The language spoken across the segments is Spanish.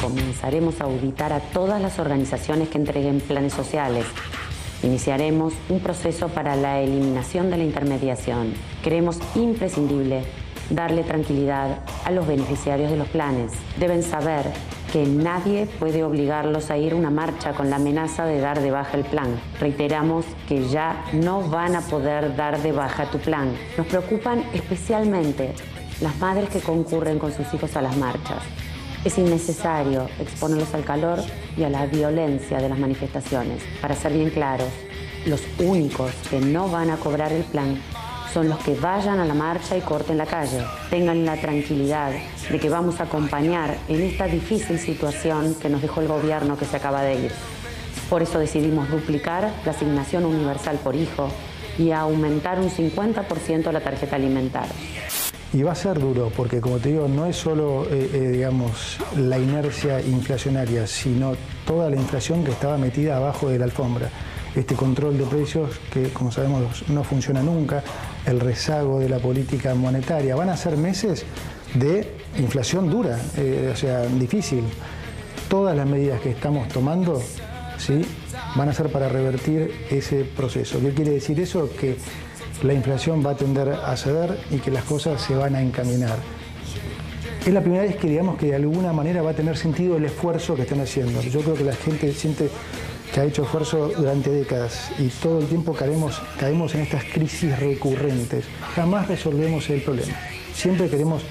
Comenzaremos a auditar a todas las organizaciones que entreguen planes sociales. Iniciaremos un proceso para la eliminación de la intermediación. Creemos imprescindible darle tranquilidad a los beneficiarios de los planes. Deben saber que nadie puede obligarlos a ir a una marcha con la amenaza de dar de baja el plan. Reiteramos que ya no van a poder dar de baja tu plan. Nos preocupan especialmente las madres que concurren con sus hijos a las marchas. Es innecesario exponerlos al calor y a la violencia de las manifestaciones. Para ser bien claros, los únicos que no van a cobrar el plan son los que vayan a la marcha y corten la calle. Tengan la tranquilidad de que vamos a acompañar en esta difícil situación que nos dejó el gobierno que se acaba de ir. Por eso decidimos duplicar la asignación universal por hijo y aumentar un 50% la tarjeta alimentaria. Y va a ser duro, porque como te digo, no es solo, eh, eh, digamos, la inercia inflacionaria, sino toda la inflación que estaba metida abajo de la alfombra. Este control de precios que, como sabemos, no funciona nunca, el rezago de la política monetaria. Van a ser meses de inflación dura, eh, o sea, difícil. Todas las medidas que estamos tomando ¿sí? van a ser para revertir ese proceso. ¿Qué quiere decir eso? Que la inflación va a tender a ceder y que las cosas se van a encaminar. Es la primera vez que digamos que de alguna manera va a tener sentido el esfuerzo que están haciendo. Yo creo que la gente siente que ha hecho esfuerzo durante décadas y todo el tiempo caemos, caemos en estas crisis recurrentes. Jamás resolvemos el problema. Siempre queremos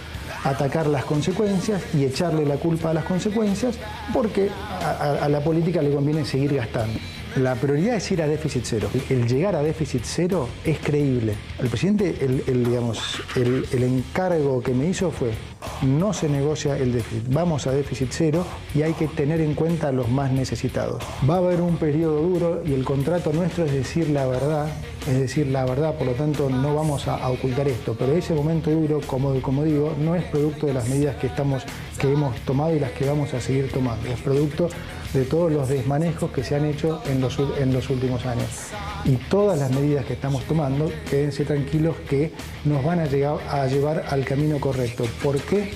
atacar las consecuencias y echarle la culpa a las consecuencias porque a la política le conviene seguir gastando. La prioridad es ir a déficit cero. El llegar a déficit cero es creíble. El presidente, el, digamos, el, encargo que me hizo fue no se negocia el déficit. Vamos a déficit cero y hay que tener en cuenta a los más necesitados. Va a haber un periodo duro y el contrato nuestro es decir la verdad, es decir la verdad, por lo tanto no vamos a, ocultar esto, pero ese momento duro, como, como digo, no es producto de las medidas que, estamos, que hemos tomado y las que vamos a seguir tomando, es producto de todos los desmanejos que se han hecho en los, en los últimos años. Y todas las medidas que estamos tomando, quédense tranquilos que nos van a, llevar al camino correcto. ¿Por qué?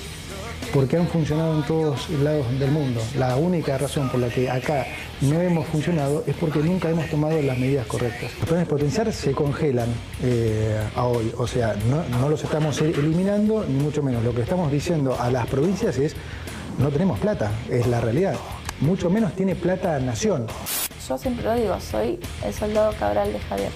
Porque han funcionado en todos lados del mundo. La única razón por la que acá no hemos funcionado es porque nunca hemos tomado las medidas correctas. Los planes de potenciar se congelan eh, a hoy, o sea, no los estamos eliminando, ni mucho menos. Lo que estamos diciendo a las provincias es, no tenemos plata, es la realidad mucho menos tiene plata nación. Yo siempre lo digo, soy el soldado cabral de Javier.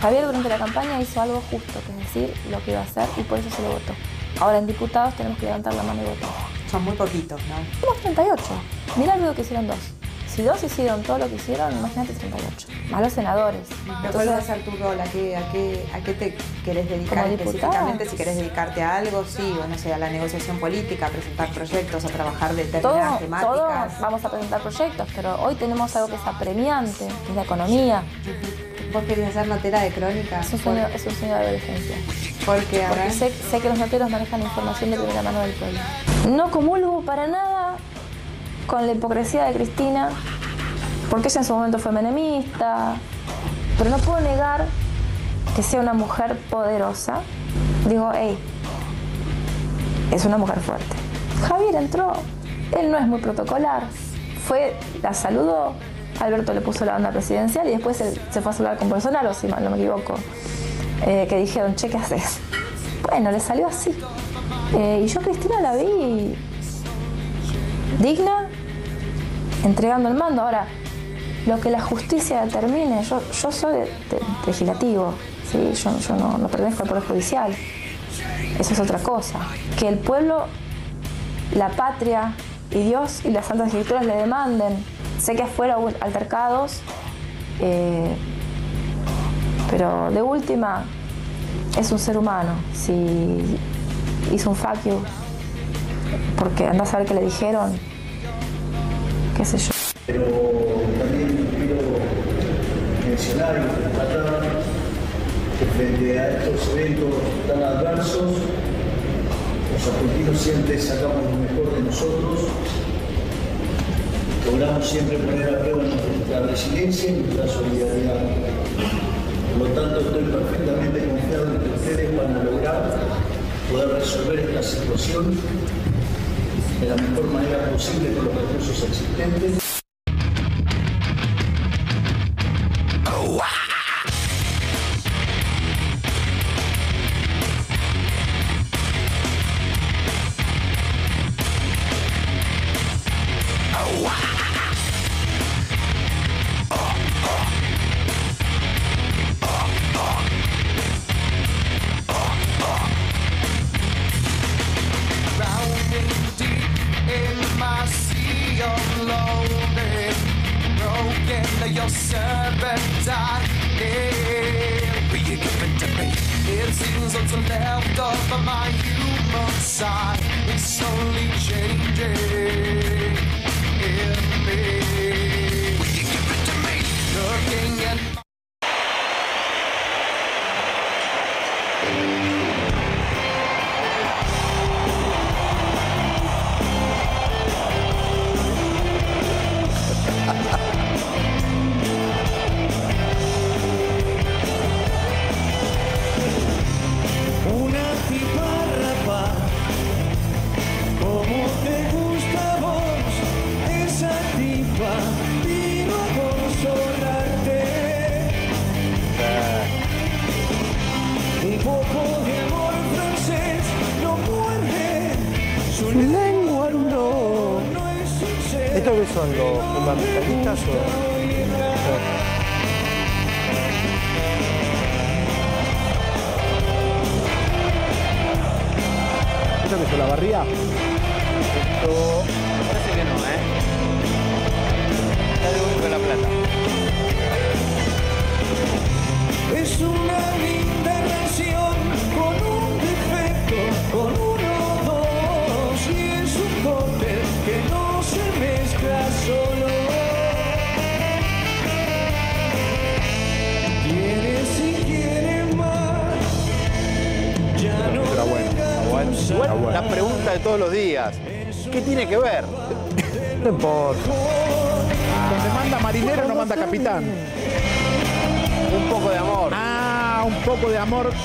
Javier durante la campaña hizo algo justo, que es decir, lo que iba a hacer y por eso se lo votó. Ahora en diputados tenemos que levantar la mano y votar. Son muy poquitos, ¿no? Somos 38. Mirá lo que hicieron dos. Si dos hicieron todo lo que hicieron, imagínate 38. Más los senadores. ¿Cuál va a ser tu rol? ¿A qué, te querés dedicar específicamente? Si querés dedicarte a algo, sí, o no sé, a la negociación política, a presentar proyectos, a trabajar de determinadas temáticas. Todos vamos a presentar proyectos, pero hoy tenemos algo que es apremiante, que es la economía. ¿Vos querés hacer notera de crónica? Es un sueño, de adolescencia. Porque sé, sé que los noteros manejan información de primera mano del pueblo. No comulgo para nada con la hipocresía de Cristina, porque ella en su momento fue menemista, pero no puedo negar que sea una mujer poderosa. Digo, hey, es una mujer fuerte. Javier entró, él no es muy protocolar, fue, la saludó, Alberto le puso la banda presidencial y después se fue a saludar con Bolsonaro, si mal no me equivoco, eh, que dijeron, che, ¿qué haces? Bueno, le salió así. Eh, y yo Cristina la vi digna, entregando el mando. Ahora, lo que la justicia determine, yo, yo soy legislativo, ¿sí? yo, no, pertenezco al Poder Judicial, eso es otra cosa. Que el pueblo, la patria y Dios y las Santas Escrituras le demanden. Sé que afuera hubo altercados, eh, pero de última, es un ser humano. Si hizo un fuck porque anda a ver que le dijeron, pero también quiero mencionar y destacar que frente a estos eventos tan adversos, los argentinos siempre sacamos lo mejor de nosotros, logramos siempre poner a prueba nuestra resiliencia y nuestra solidaridad. Por lo tanto, estoy perfectamente confiado en que ustedes van a lograr poder resolver esta situación de la mejor manera posible con los recursos existentes.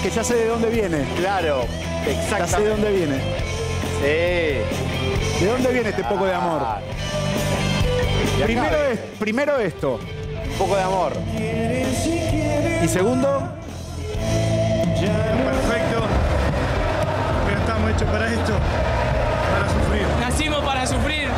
que ya sé de dónde viene. Claro, exacto Ya sé de dónde viene. Sí. ¿De dónde viene este poco de amor? Ah. Primero, es, primero esto. Un poco de amor. Y segundo. Perfecto. Ya estamos hechos para esto. Para sufrir. Nacimos para sufrir.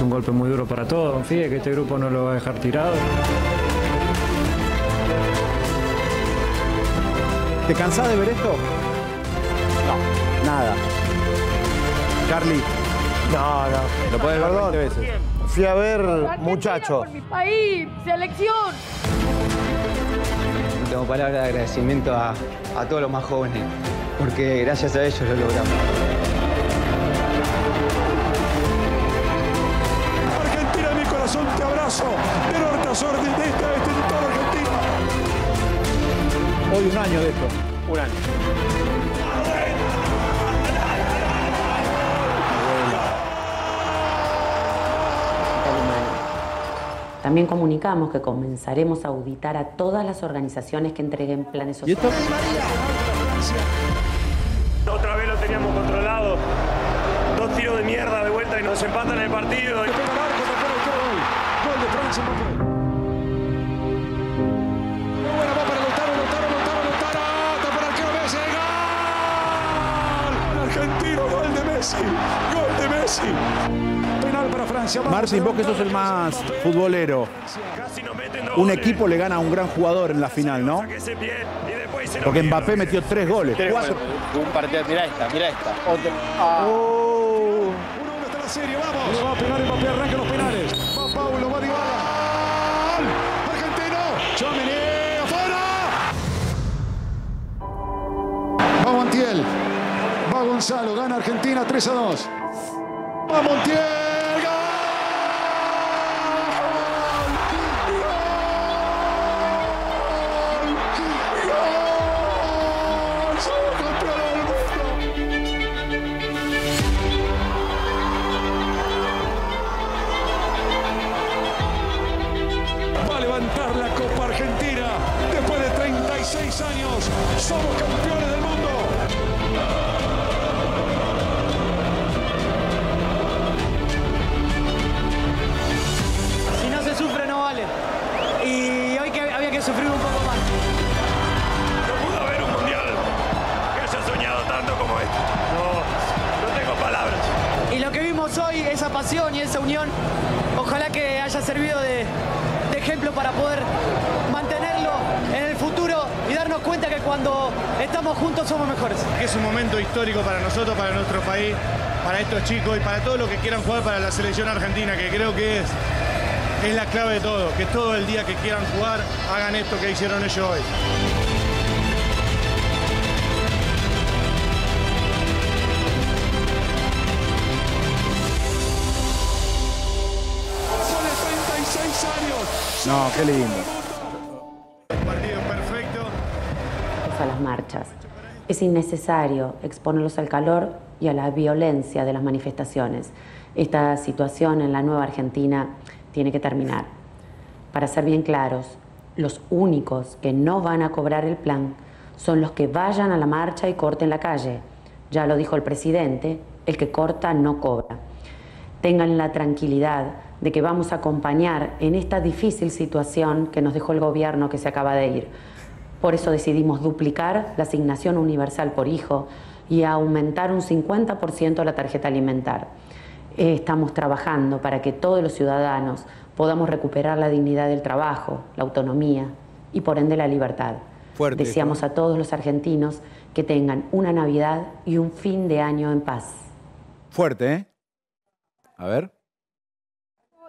es un golpe muy duro para todos. Confíe que este grupo no lo va a dejar tirado. ¿Te cansás de ver esto? No, nada. Carly. No, no. Lo puedes ver dos veces. Fui a ver muchachos. mi país, selección. Tengo palabras de agradecimiento a, a todos los más jóvenes, porque gracias a ellos lo logramos. de Un año. También comunicamos que comenzaremos a auditar a todas las organizaciones que entreguen planes sociales. Otra vez lo teníamos controlado. Dos tiros de mierda de vuelta y nos empatan el partido. Messi, gol de Messi. Penal para Francia. vos que sos el más futbolero. Un equipo le gana a un gran jugador en la final, ¿no? Porque Mbappé metió tres goles. Un partido, mira esta, mira esta. Ah. Oh. está la serie, vamos. Gonzalo, gana Argentina 3 a 2. ¡Vamos Montiel! histórico para nosotros, para nuestro país, para estos chicos y para todos los que quieran jugar para la selección argentina, que creo que es, es la clave de todo, que todo el día que quieran jugar hagan esto que hicieron ellos hoy. No, qué lindo. partido perfecto. A las marchas es innecesario exponerlos al calor y a la violencia de las manifestaciones. Esta situación en la nueva Argentina tiene que terminar. Para ser bien claros, los únicos que no van a cobrar el plan son los que vayan a la marcha y corten la calle. Ya lo dijo el presidente, el que corta no cobra. Tengan la tranquilidad de que vamos a acompañar en esta difícil situación que nos dejó el gobierno que se acaba de ir. Por eso decidimos duplicar la asignación universal por hijo y aumentar un 50% la tarjeta alimentar. Estamos trabajando para que todos los ciudadanos podamos recuperar la dignidad del trabajo, la autonomía y por ende la libertad. Fuerte, Deseamos a todos los argentinos que tengan una Navidad y un fin de año en paz. Fuerte, ¿eh? A ver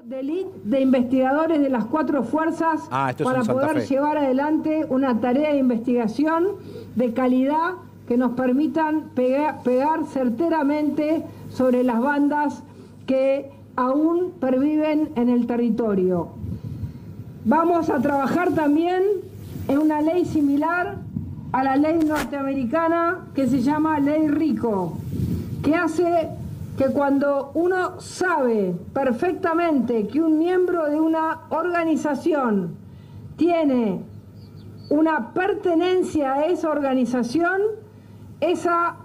de de investigadores de las cuatro fuerzas ah, para poder llevar adelante una tarea de investigación de calidad que nos permitan pegar certeramente sobre las bandas que aún perviven en el territorio. Vamos a trabajar también en una ley similar a la ley norteamericana que se llama Ley Rico, que hace que cuando uno sabe perfectamente que un miembro de una organización tiene una pertenencia a esa organización, esa,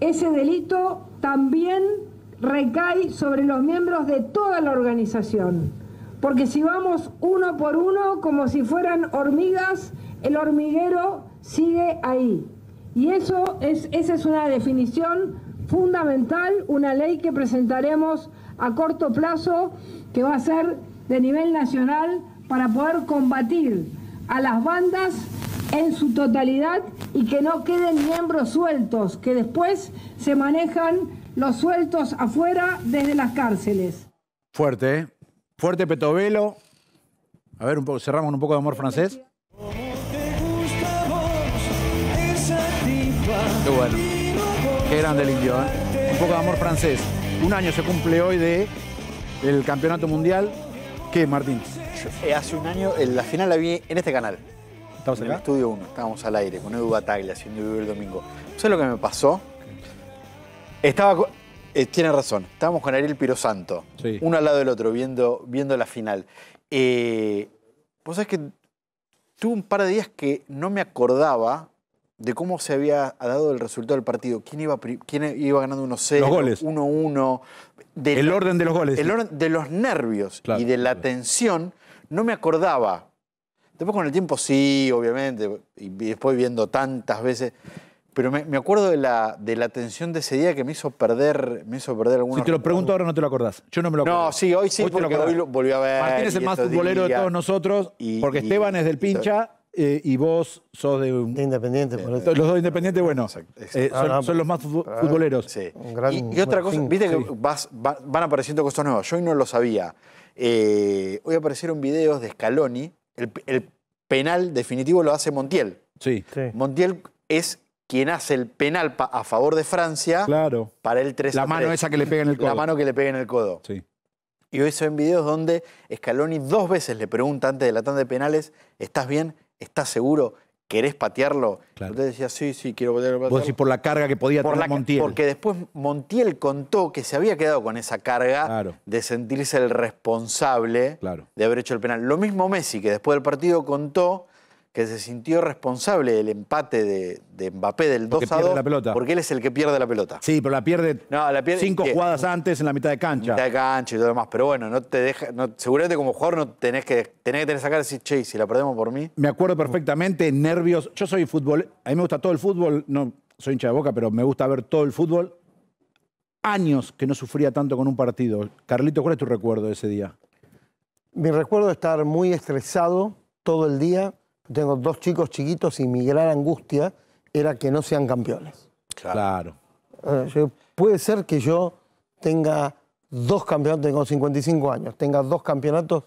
ese delito también recae sobre los miembros de toda la organización. Porque si vamos uno por uno, como si fueran hormigas, el hormiguero sigue ahí. Y eso es, esa es una definición fundamental, una ley que presentaremos a corto plazo, que va a ser de nivel nacional para poder combatir a las bandas en su totalidad y que no queden miembros sueltos, que después se manejan los sueltos afuera desde las cárceles. Fuerte, ¿eh? Fuerte Petovelo. A ver, un poco, cerramos un poco de amor francés. bueno. Qué grande el indio, ¿eh? Un poco de amor francés. Un año se cumple hoy de el campeonato mundial. ¿Qué, Martín? Eh, hace un año la final la vi en este canal. Estamos en el estudio 1, estábamos al aire con Edu Bataglia haciendo el domingo. ¿Sabes lo que me pasó? Estaba. Eh, tiene razón, estábamos con Ariel Pirosanto, sí. uno al lado del otro, viendo, viendo la final. Eh, Vos sabés que tuve un par de días que no me acordaba de cómo se había dado el resultado del partido. ¿Quién iba, quién iba ganando 1-0? 1-1. El orden de los goles. El orden de los nervios y de la tensión. No me acordaba. Después con el tiempo sí, obviamente, y después viendo tantas veces. Pero me, acuerdo de la, de la tensión de ese día que me hizo perder, me hizo perder algunos. Si te lo pregunto ahora no te lo acordás. Yo no me lo acuerdo. No, sí, hoy sí, porque hoy volví a ver. Martín es el más futbolero de todos nosotros, porque Esteban es del pincha eh, y vos sos de... un- Independiente, eh, los dos independientes, bueno, eh, ah, son, los más futboleros. Sí. y, y otra cosa, viste que van apareciendo cosas nuevas. Yo hoy no lo sabía. hoy aparecieron videos de Scaloni. El, penal definitivo lo hace Montiel. Sí, Montiel es quien hace el penal a favor de Francia claro. para el 3 La mano esa que le pega en el codo. La mano que le pega en el codo. Sí. Y hoy se ven videos donde Scaloni dos veces le pregunta antes de la tanda de penales, ¿estás bien? ¿estás seguro? ¿Querés patearlo? Usted decía, sí, sí, quiero patearlo. Vos decís por la carga que podía tener Montiel. Porque después Montiel contó que se había quedado con esa carga de sentirse el responsable de haber hecho el penal. Lo mismo Messi, que después del partido contó que se sintió responsable del empate de, Mbappé del 2 a 2 la pelota. porque él es el que pierde la pelota. Sí, pero la pierde, cinco jugadas antes en la mitad de cancha. mitad de cancha y todo lo demás, pero bueno, no te deja, no, seguramente como jugador no tenés que tener que tener sacar y decir, "Che, si la perdemos por mí." Me acuerdo perfectamente, nervios. Yo soy fútbol, a mí me gusta todo el fútbol, no soy hincha de Boca, pero me gusta ver todo el fútbol. Años que no sufría tanto con un partido. Carlito, ¿cuál es tu recuerdo de ese día? Mi recuerdo de estar muy estresado todo el día tengo dos chicos chiquitos y mi gran angustia era que no sean campeones. Claro. Eh, puede ser que yo tenga dos campeonatos, tengo 55 años, tenga dos campeonatos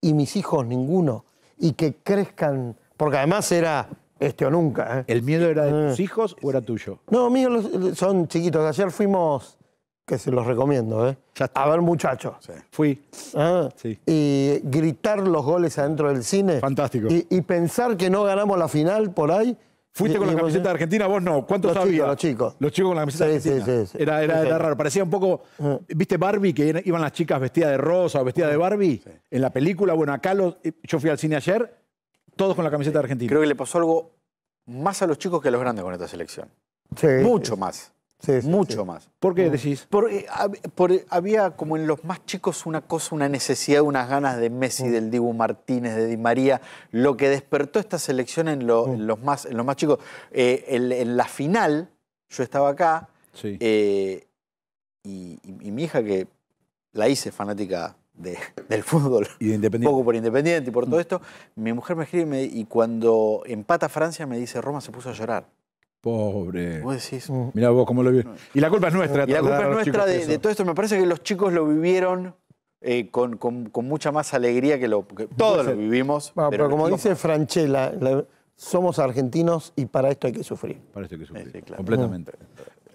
y mis hijos ninguno, y que crezcan, porque además era este o nunca. ¿eh? ¿El miedo era de eh. tus hijos o era tuyo? No, míos son chiquitos. Ayer fuimos que se los recomiendo, ¿eh? A ver, muchachos. Fui. Ah, y gritar los goles adentro del cine. Fantástico. Y, pensar que no ganamos la final por ahí. Fuiste con la camiseta de Argentina, vos no. ¿Cuántos los los chicos. Los chicos con la camiseta de Argentina. Sí, sí, Era, era, raro. Parecía un poco. Ah. ¿Viste Barbie que iban las chicas vestidas de rosa o vestidas de ah. Barbie? En la película, bueno, acá eh, yo fui al cine ayer, todos con la camiseta de Argentina. Creo que le pasó algo más a los chicos que a los grandes con esta selección. Mucho más mucho más. ¿Por qué decís? Eh, eh, había como en los más chicos una cosa, una necesidad, unas ganas de Messi, mm. del Dibu Martínez, de Di María, lo que despertó esta selección en, mm. los, más, chicos. Eh, en, la final, yo estaba acá y, mi hija que la hice fanática del fútbol, poco por Independiente y por todo mm. esto, mi mujer me escribe y cuando empata Francia me dice, Roma se puso a llorar. Pobre. Mm. Mira vos cómo lo vivieron. Y la culpa es nuestra. Y la culpa es nuestra de, todo esto. Me parece que los chicos lo vivieron eh, con, mucha más alegría que lo. todos lo vivimos. Ah, pero, como dice Franchella, somos argentinos y para esto hay que sufrir. Para esto hay que sufrir. Completamente.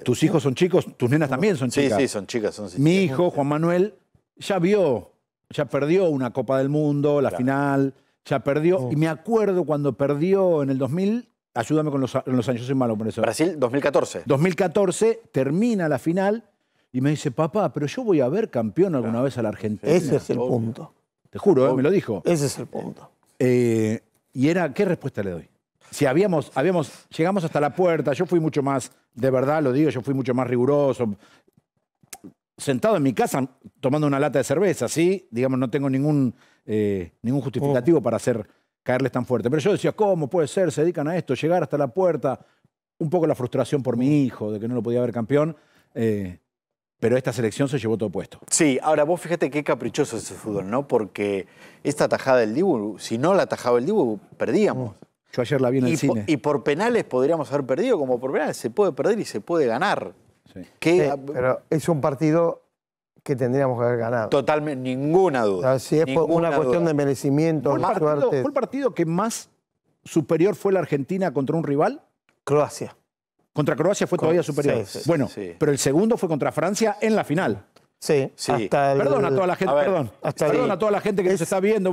Tus hijos son chicos, tus nenas también son chicas. Sí, sí, son chicas. Son Mi hijo, Juan Manuel, ya vio, ya perdió una Copa del Mundo, la final, ya perdió. Y mm. me acuerdo cuando perdió en el 2000 Ayúdame con los, años, yo soy malo por eso. Brasil 2014. 2014, termina la final y me dice, papá, pero yo voy a ver campeón alguna vez a la Argentina. Ese es el punto. Te juro, ¿eh? me lo dijo. Ese es el punto. Eh, y era, ¿qué respuesta le doy? Si habíamos, habíamos, llegamos hasta la puerta, yo fui mucho más, de verdad lo digo, yo fui mucho más riguroso. Sentado en mi casa tomando una lata de cerveza, ¿sí? Digamos, no tengo ningún, eh, ningún justificativo oh. para hacer caerles tan fuerte. Pero yo decía, ¿cómo puede ser? Se dedican a esto, llegar hasta la puerta. Un poco la frustración por mi hijo, de que no lo podía ver campeón. Eh, pero esta selección se llevó todo puesto. Sí, ahora vos fíjate qué caprichoso es el fútbol, ¿no? Porque esta tajada del Dibu, si no la atajaba el Dibu, perdíamos. Oh, yo ayer la vi en el cine. y por penales podríamos haber perdido, como por penales se puede perder y se puede ganar. Eh, pero es un partido que tendríamos que haber ganado. Totalmente, ninguna duda. Así si es una cuestión de merecimiento, ¿Cuál el, partido, que más superior fue la Argentina contra un rival? Croacia. Contra Croacia fue todavía superior. bueno, pero el segundo fue contra Francia en la final. Sí, perdón a toda la gente, que se nos está viendo.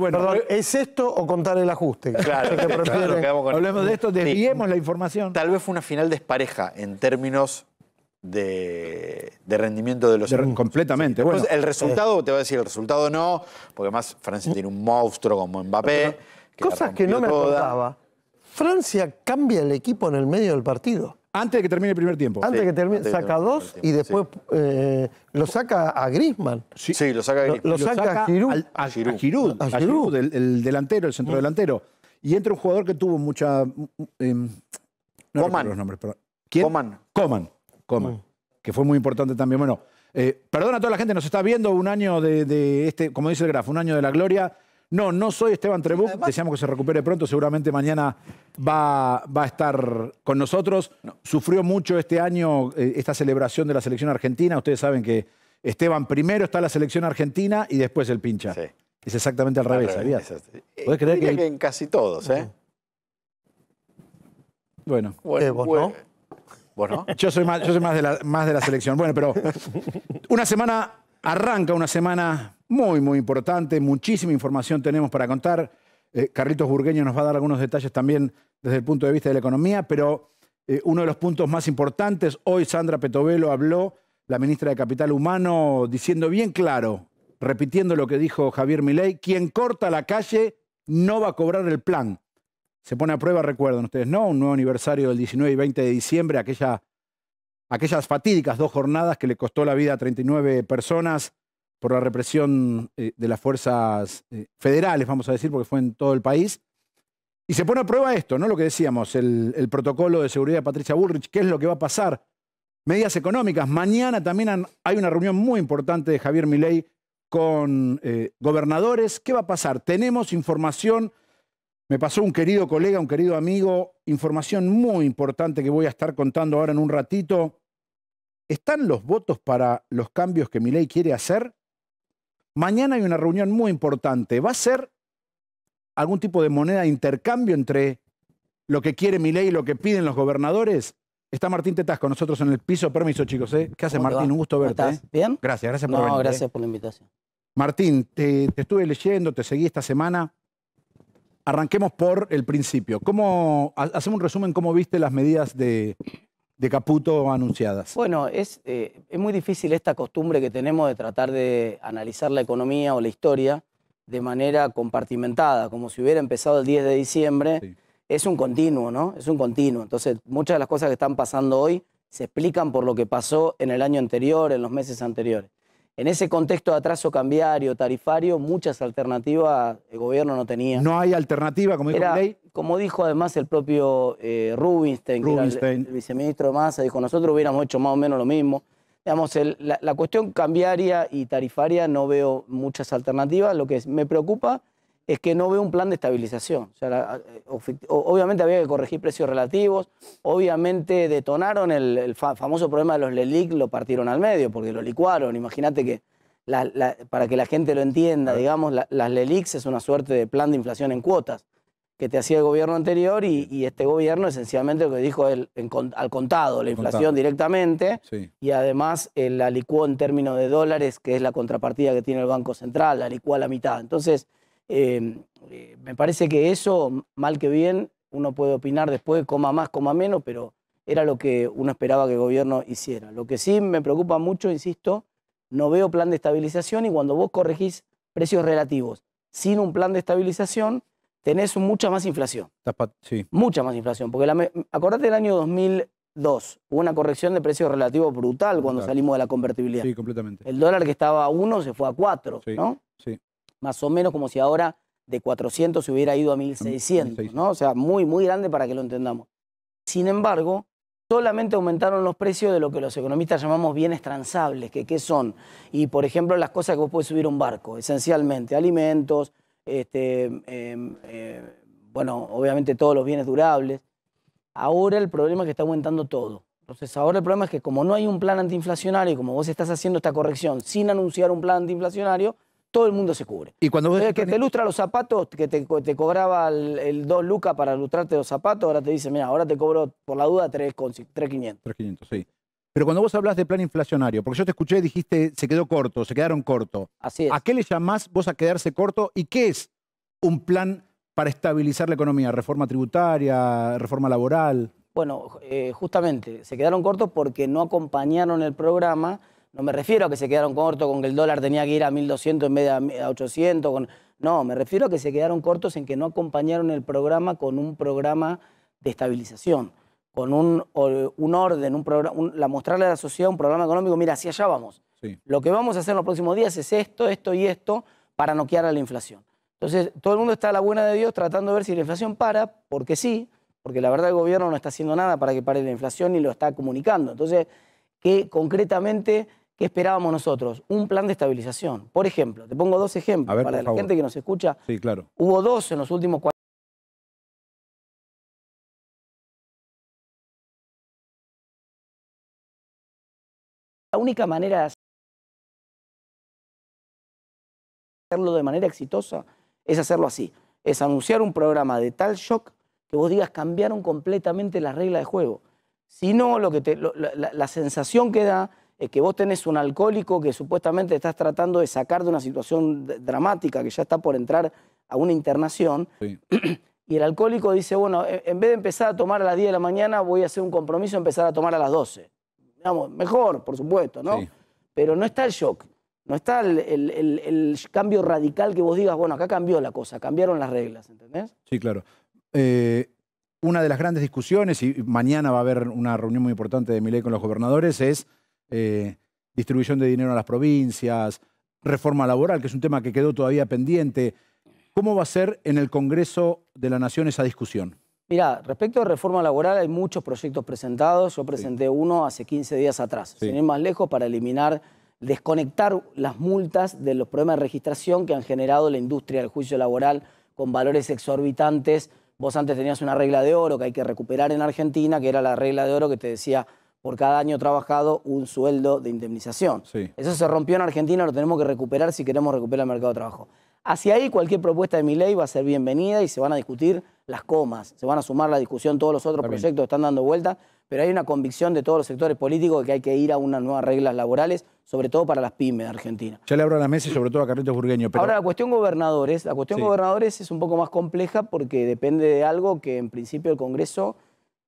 ¿es esto o contar el ajuste? Claro, Hablemos de esto, desviemos la información. Tal vez fue una final despareja en términos de, rendimiento de los completamente el resultado eh. te voy a decir el resultado no porque además Francia tiene un monstruo como Mbappé cosas que no me Francia cambia el equipo en el medio del partido antes de que termine el primer tiempo. Antes que termine, saca dos y después eh, lo saca a Grisman. Sí, lo saca a Griezmann. Lo, saca, a Giroud. a, Giroud. El, delantero, el centro mm. delantero. Y entra un jugador que tuvo mucha... Mm, mm, eh, no Coman. los nombres, ¿Quién? Coman. Coman. Mm. que fue muy importante también. Bueno, eh, perdona a toda la gente, nos está viendo un año de, este, como dice el graf, un año de la gloria. No, no soy Esteban Trebuch, deseamos que se recupere pronto, seguramente mañana va, va a estar con nosotros. Sufrió mucho este año eh, esta celebración de la selección argentina, ustedes saben que Esteban primero está la selección argentina y después el pincha. Es exactamente al, revés, ¿verdad? creer que... en casi todos, ¿eh? Bueno. bueno, eh, yo soy más, de la, selección. Bueno, pero una semana arranca, una semana muy, muy importante. Muchísima información tenemos para contar. Carritos eh, Carlitos Burgueño nos va a dar algunos detalles también desde el punto de vista de la economía, pero eh, uno de los puntos más importantes, hoy Sandra Petovelo habló, la ministra de Capital Humano, diciendo bien claro, repitiendo lo que dijo Javier Milei, quien corta la calle no va a cobrar el plan se pone a prueba, recuerdan ustedes, ¿no? Un nuevo aniversario del 19 y 20 de diciembre, aquellas fatídicas dos jornadas que le costó la vida a 39 personas por la represión eh, de las fuerzas eh, federales, vamos a decir, porque fue en todo el país. Y se pone a prueba esto, ¿no? Lo que decíamos, el, protocolo de seguridad de Patricia Bullrich, qué es lo que va a pasar. Medidas económicas. Mañana también hay una reunión muy importante de Javier Milei con eh, gobernadores. ¿Qué va a pasar? Tenemos información me pasó un querido colega, un querido amigo, información muy importante que voy a estar contando ahora en un ratito. ¿Están los votos para los cambios que mi ley quiere hacer? Mañana hay una reunión muy importante. ¿Va a ser algún tipo de moneda de intercambio entre lo que quiere mi ley y lo que piden los gobernadores? Está Martín Tetás con nosotros en el piso. Permiso, chicos. ¿eh? ¿Qué hace Martín? Un gusto verte. ¿eh? ¿Bien? Gracias, gracias por venir. No, ¿eh? gracias por la invitación. Martín, te estuve leyendo, te seguí esta semana. Arranquemos por el principio. hacemos un resumen, ¿cómo viste las medidas de, Caputo anunciadas? Bueno, eh, es, muy difícil esta costumbre que tenemos de tratar de analizar la economía o la historia de manera compartimentada, como si hubiera empezado el 10 de diciembre. Es un continuo, ¿no? Es un continuo. Entonces, muchas de las cosas que están pasando hoy se explican por lo que pasó en el año anterior, en los meses anteriores. En ese contexto de atraso cambiario, tarifario, muchas alternativas el gobierno no tenía. No hay alternativa, como dijo ley. Como dijo además el propio eh, Rubinstein, el, viceministro de Massa, dijo, nosotros hubiéramos hecho más o menos lo mismo. Digamos, la, la, cuestión cambiaria y tarifaria no veo muchas alternativas. Lo que me preocupa es que no veo un plan de estabilización. Eh, obviamente había que corregir precios relativos, obviamente detonaron el, famoso problema de los e LELIC, lo partieron al medio, porque lo licuaron. Imagínate que, para que la gente lo entienda, digamos, las e LELICs es una suerte de plan de inflación en cuotas que te hacía el gobierno anterior y, este gobierno esencialmente lo que dijo él al contado, la inflación directamente y además el eh, la licuó en términos de dólares, que es la contrapartida que tiene el Banco Central, la licuó a la mitad. Entonces, Em, eh, me parece que eso, mal que bien, uno puede opinar después, coma más, coma menos, pero era lo que uno esperaba que el gobierno hiciera. Lo que sí me preocupa mucho, insisto, no veo plan de estabilización y cuando vos corregís precios relativos sin un plan de estabilización, tenés mucha más inflación. Sí. Mucha más inflación. Porque la, acordate del año 2002, hubo una corrección de precios relativos brutal cuando salimos de la convertibilidad. Sí, completamente. El dólar que estaba a uno se fue a cuatro, ¿no? Sí más o menos como si ahora de 400 se hubiera ido a 1600, ¿no? O sea, muy, muy grande para que lo entendamos. Sin embargo, solamente aumentaron los precios de lo que los economistas llamamos bienes transables, que qué son. Y, por ejemplo, las cosas que vos podés subir un barco, esencialmente, alimentos, este, em, eh, bueno, obviamente todos los bienes durables. Ahora el problema es que está aumentando todo. Entonces, ahora el problema es que como no hay un plan antiinflacionario, como vos estás haciendo esta corrección sin anunciar un plan antiinflacionario, todo el mundo se cubre. Y cuando que te lustra los zapatos, que te, cobraba el, 2 lucas para lustrarte los zapatos, ahora te dice, mira, ahora te cobro por la duda 3.500. 3.500, sí. Pero cuando vos hablas de plan inflacionario, porque yo te escuché dijiste, se quedó corto, se quedaron cortos. Así es. ¿A qué le llamás vos a quedarse corto y qué es un plan para estabilizar la economía? ¿Reforma tributaria, reforma laboral? Bueno, eh, justamente, se quedaron cortos porque no acompañaron el programa no me refiero a que se quedaron cortos con que el dólar tenía que ir a 1.200 en vez de a 800. No, me refiero a que se quedaron cortos en que no acompañaron el programa con un programa de estabilización, con un, un orden, un programa, la mostrarle a la sociedad un programa económico, mira, si allá vamos. Lo que vamos a hacer en los próximos días es esto, esto y esto para noquear a la inflación. Entonces, todo el mundo está a la buena de Dios tratando de ver si la inflación para, porque sí, porque la verdad el gobierno no está haciendo nada para que pare la inflación y lo está comunicando. Entonces, que concretamente ¿Qué esperábamos nosotros? Un plan de estabilización. Por ejemplo, te pongo dos ejemplos para la gente que nos escucha. Sí, claro. Hubo dos en los últimos cuatro La única manera de hacerlo de manera exitosa es hacerlo así, es anunciar un programa de tal shock que vos digas cambiaron completamente la regla de juego. Si no, lo que la sensación que da eh, que vos tenés un alcohólico que supuestamente estás tratando de sacar de una situación dramática, que ya está por entrar a una internación, y el alcohólico dice, bueno, e-, en vez de empezar a tomar a las 10 de la mañana, voy a hacer un compromiso, y empezar a tomar a las 12. vamos mejor, por supuesto, ¿no? Pero no está el shock, no está el, cambio radical que vos digas, bueno, acá cambió la cosa, cambiaron las reglas, ¿entendés? Sí, claro. Eh, una de las grandes discusiones, y mañana va a haber una reunión muy importante de Milei con los gobernadores, es eh, distribución de dinero a las provincias, reforma laboral, que es un tema que quedó todavía pendiente. ¿Cómo va a ser en el Congreso de la Nación esa discusión? Mira, respecto a reforma laboral, hay muchos proyectos presentados. Yo presenté uno hace 15 días atrás, sin ir más lejos, para eliminar, desconectar las multas de los problemas de registración que han generado la industria del juicio laboral con valores exorbitantes. Vos antes tenías una regla de oro que hay que recuperar en Argentina, que era la regla de oro que te decía por cada año trabajado un sueldo de indemnización. Eso se rompió en Argentina, lo tenemos que recuperar si queremos recuperar el mercado de trabajo. Hacia ahí cualquier propuesta de mi ley va a ser bienvenida y se van a discutir las comas, se van a sumar la discusión todos los otros proyectos que están dando vuelta, pero hay una convicción de todos los sectores políticos de que hay que ir a unas nuevas reglas laborales, sobre todo para las pymes de Argentina. Ya le abro a la mesa y sobre todo a Carlitos Burgueño. Ahora la cuestión gobernadores, la cuestión gobernadores es un poco más compleja porque depende de algo que en principio el Congreso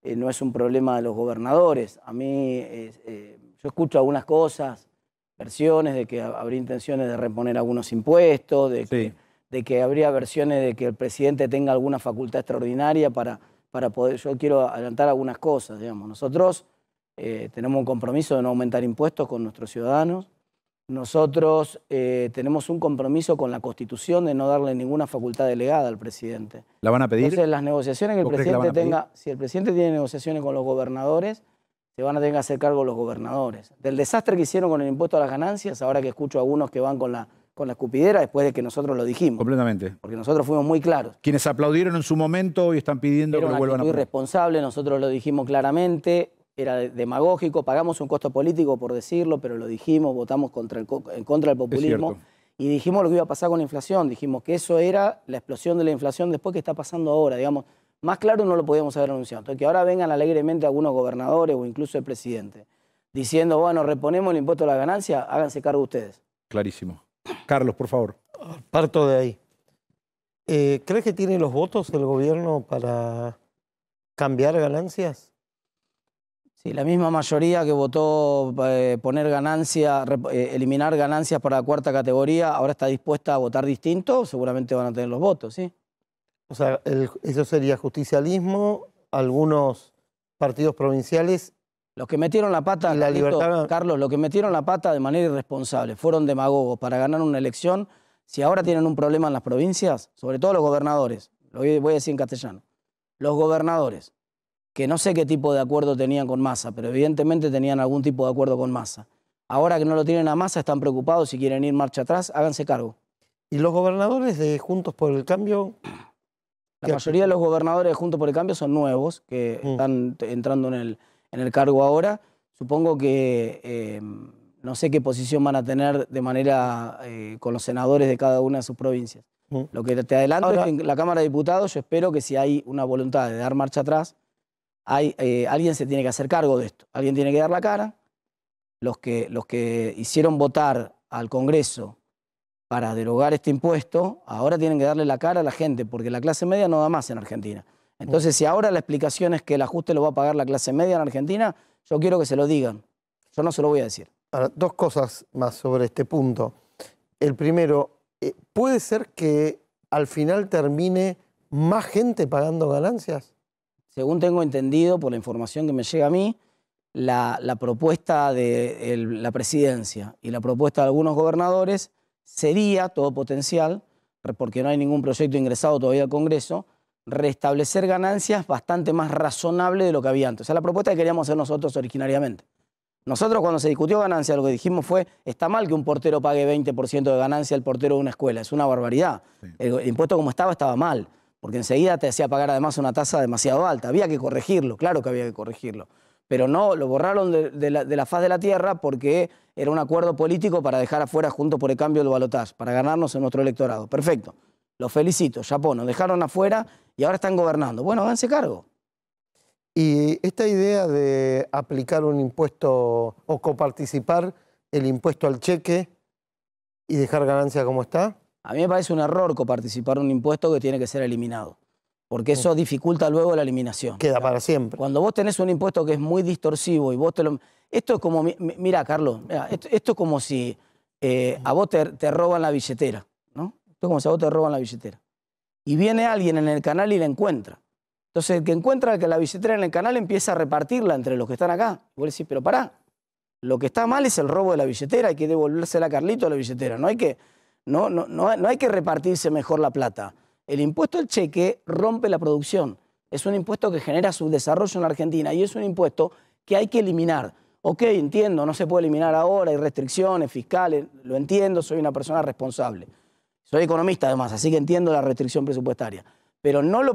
eh, no es un problema de los gobernadores. A mí, eh, yo escucho algunas cosas, versiones de que habría intenciones de reponer algunos impuestos, de, que, de que habría versiones de que el presidente tenga alguna facultad extraordinaria para, para poder... Yo quiero adelantar algunas cosas, digamos. Nosotros eh, tenemos un compromiso de no aumentar impuestos con nuestros ciudadanos. Nosotros eh, tenemos un compromiso con la Constitución de no darle ninguna facultad delegada al presidente. ¿La van a pedir? Entonces, las negociaciones que el presidente tenga, si el presidente tiene negociaciones con los gobernadores, se van a tener que hacer cargo los gobernadores. Del desastre que hicieron con el impuesto a las ganancias, ahora que escucho a algunos que van con la, con la escupidera después de que nosotros lo dijimos. Completamente. Porque nosotros fuimos muy claros. Quienes aplaudieron en su momento y están pidiendo que lo vuelvan a... Era responsable. nosotros lo dijimos claramente era demagógico, pagamos un costo político por decirlo, pero lo dijimos, votamos contra el, en contra del populismo y dijimos lo que iba a pasar con la inflación, dijimos que eso era la explosión de la inflación después que está pasando ahora, digamos, más claro no lo podíamos haber anunciado. que ahora vengan alegremente algunos gobernadores o incluso el presidente diciendo, bueno, reponemos el impuesto a la ganancia, háganse cargo ustedes. Clarísimo. Carlos, por favor. Parto de ahí. Eh, ¿Crees que tiene los votos el gobierno para cambiar ganancias? Y la misma mayoría que votó eh, poner ganancia, eh, eliminar ganancias para la cuarta categoría, ahora está dispuesta a votar distinto, seguramente van a tener los votos, ¿sí? O sea, eso sería justicialismo, algunos partidos provinciales. Los que metieron la pata, Carlos, los que metieron la pata de manera irresponsable, fueron demagogos para ganar una elección. Si ahora tienen un problema en las provincias, sobre todo los gobernadores, lo voy a decir en castellano, los gobernadores que no sé qué tipo de acuerdo tenían con Massa, pero evidentemente tenían algún tipo de acuerdo con Massa. Ahora que no lo tienen a Massa, están preocupados, si quieren ir marcha atrás, háganse cargo. ¿Y los gobernadores de Juntos por el Cambio? La mayoría de los gobernadores de Juntos por el Cambio son nuevos, que mm. están entrando en el, en el cargo ahora. Supongo que eh, no sé qué posición van a tener de manera eh, con los senadores de cada una de sus provincias. Mm. Lo que te adelanto es que en la Cámara de Diputados yo espero que si hay una voluntad de dar marcha atrás, eh, alguien se tiene que hacer cargo de esto, alguien tiene que dar la cara. Los que, los que hicieron votar al Congreso para derogar este impuesto, ahora tienen que darle la cara a la gente, porque la clase media no da más en Argentina. Entonces, si ahora la explicación es que el ajuste lo va a pagar la clase media en Argentina, yo quiero que se lo digan. Yo no se lo voy a decir. dos cosas más sobre este punto. El primero, eh, ¿puede ser que al final termine más gente pagando ganancias? según tengo entendido por la información que me llega a mí, la, propuesta de la presidencia y la propuesta de algunos gobernadores sería todo potencial, porque no hay ningún proyecto ingresado todavía al Congreso, restablecer ganancias bastante más razonable de lo que había antes. O sea, la propuesta que queríamos hacer nosotros originariamente. Nosotros cuando se discutió ganancia, lo que dijimos fue, está mal que un portero pague 20% de ganancia al portero de una escuela, es una barbaridad. El impuesto como estaba estaba mal porque enseguida te hacía pagar además una tasa demasiado alta. Había que corregirlo, claro que había que corregirlo. Pero no, lo borraron de, la, faz de la tierra porque era un acuerdo político para dejar afuera junto por el cambio el balotaje, para ganarnos en nuestro electorado. Perfecto. Los felicito, Japón, nos dejaron afuera y ahora están gobernando. Bueno, háganse cargo. Y esta idea de aplicar un impuesto o coparticipar el impuesto al cheque y dejar ganancia como está, a mí me parece un error coparticipar un impuesto que tiene que ser eliminado, porque mm. eso dificulta luego la eliminación. Queda para siempre. Cuando vos tenés un impuesto que es muy distorsivo y vos te lo... Esto es como, mira Carlos, esto, es como si eh, a vos te, roban la billetera, ¿no? Esto es como si a vos te roban la billetera. Y viene alguien en el canal y la encuentra. Entonces el que encuentra que la billetera en el canal empieza a repartirla entre los que están acá. Y vos decís, pero pará, lo que está mal es el robo de la billetera, hay que devolvérsela a Carlito la billetera, no hay que no, hay que repartirse mejor la plata. El impuesto al cheque rompe la producción. Es un impuesto que genera subdesarrollo en la Argentina y es un impuesto que hay que eliminar. Ok, entiendo, no se puede eliminar ahora, hay restricciones fiscales, lo entiendo, soy una persona responsable. Soy economista además, así que entiendo la restricción presupuestaria. Pero no lo,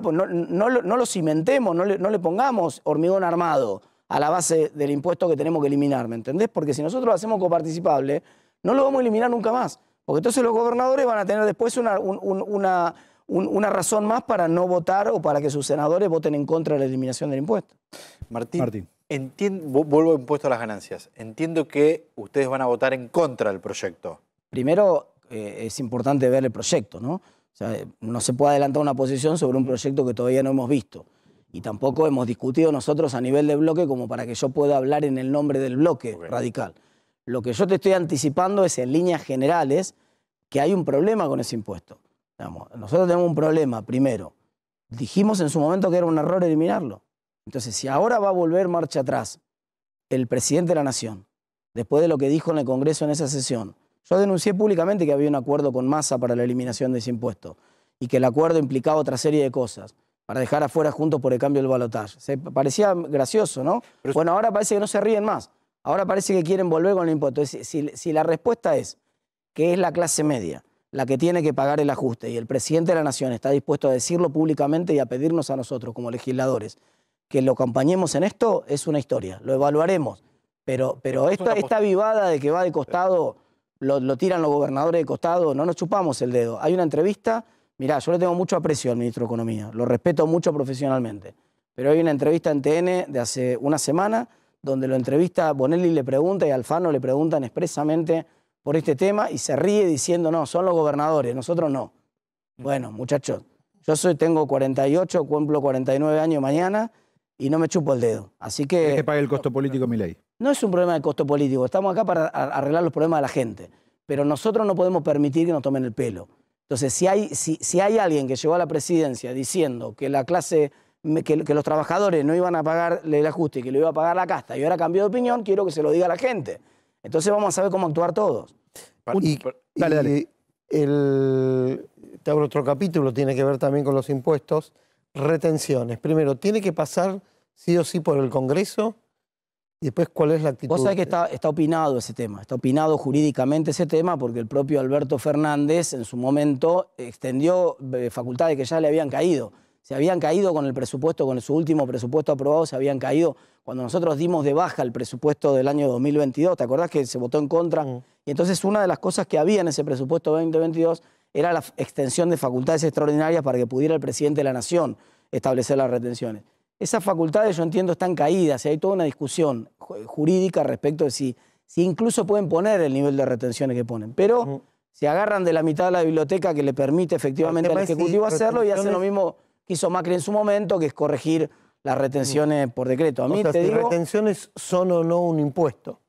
cimentemos, no le, no le pongamos hormigón armado a la base del impuesto que tenemos que eliminar, ¿me entendés? Porque si nosotros lo hacemos coparticipable, no lo vamos a eliminar nunca más. Porque entonces los gobernadores van a tener después una, una, una razón más para no votar o para que sus senadores voten en contra de la eliminación del impuesto. Martín. Entiendo, vuelvo a impuesto a las ganancias. Entiendo que ustedes van a votar en contra del proyecto. Primero, eh, es importante ver el proyecto, ¿no? no se puede adelantar una posición sobre un proyecto que todavía no hemos visto. Y tampoco hemos discutido nosotros a nivel de bloque como para que yo pueda hablar en el nombre del bloque radical. Lo que yo te estoy anticipando es en líneas generales que hay un problema con ese impuesto. nosotros tenemos un problema, primero. Dijimos en su momento que era un error eliminarlo. Entonces, si ahora va a volver marcha atrás el presidente de la Nación, después de lo que dijo en el Congreso en esa sesión, yo denuncié públicamente que había un acuerdo con Massa para la eliminación de ese impuesto y que el acuerdo implicaba otra serie de cosas para dejar afuera juntos por el cambio del balotaje. Se parecía gracioso, ¿no? bueno, ahora parece que no se ríen más. Ahora parece que quieren volver con el impuesto. si la respuesta es que es la clase media, la que tiene que pagar el ajuste, y el presidente de la Nación está dispuesto a decirlo públicamente y a pedirnos a nosotros como legisladores que lo acompañemos en esto, es una historia, lo evaluaremos. Pero, pero, esta, vivada de que va de costado, lo, tiran los gobernadores de costado, no nos chupamos el dedo. Hay una entrevista, mirá, yo le tengo mucho aprecio al ministro de Economía, lo respeto mucho profesionalmente, pero hay una entrevista en TN de hace una semana donde lo entrevista Bonelli le pregunta y Alfano le preguntan expresamente por este tema y se ríe diciendo, no, son los gobernadores, nosotros no. Mm. Bueno, muchachos, yo soy, tengo 48, cumplo 49 años mañana y no me chupo el dedo. Así que... que pague el costo político mi ley? No es un problema de costo político, estamos acá para arreglar los problemas de la gente, pero nosotros no podemos permitir que nos tomen el pelo. Entonces, si hay, si, hay alguien que llegó a la presidencia diciendo que la clase, que, los trabajadores no iban a pagar el ajuste y que lo iba a pagar la casta y ahora cambió de opinión, quiero que se lo diga a la gente. Entonces vamos a saber cómo actuar todos. Y, El, te abro otro capítulo, tiene que ver también con los impuestos. Retenciones. Primero, tiene que pasar sí o sí por el Congreso. Y después, ¿cuál es la actitud? Vos sabés que está, está opinado ese tema, está opinado jurídicamente ese tema porque el propio Alberto Fernández en su momento extendió eh, facultades que ya le habían caído. Se habían caído con el presupuesto, con su último presupuesto aprobado, se habían caído cuando nosotros dimos de baja el presupuesto del año 2022, ¿te acordás que se votó en contra? Mm. Y entonces una de las cosas que había en ese presupuesto 2022 era la extensión de facultades extraordinarias para que pudiera el presidente de la Nación establecer las retenciones. Esas facultades yo entiendo están caídas y hay toda una discusión jurídica respecto de si, si incluso pueden poner el nivel de retenciones que ponen. Pero mm. se agarran de la mitad de la biblioteca que le permite efectivamente al Ejecutivo hacerlo y hacen lo mismo que hizo Macri en su momento, que es corregir las retenciones mm. eh, por decreto. A mí te si retenciones son o no un impuesto.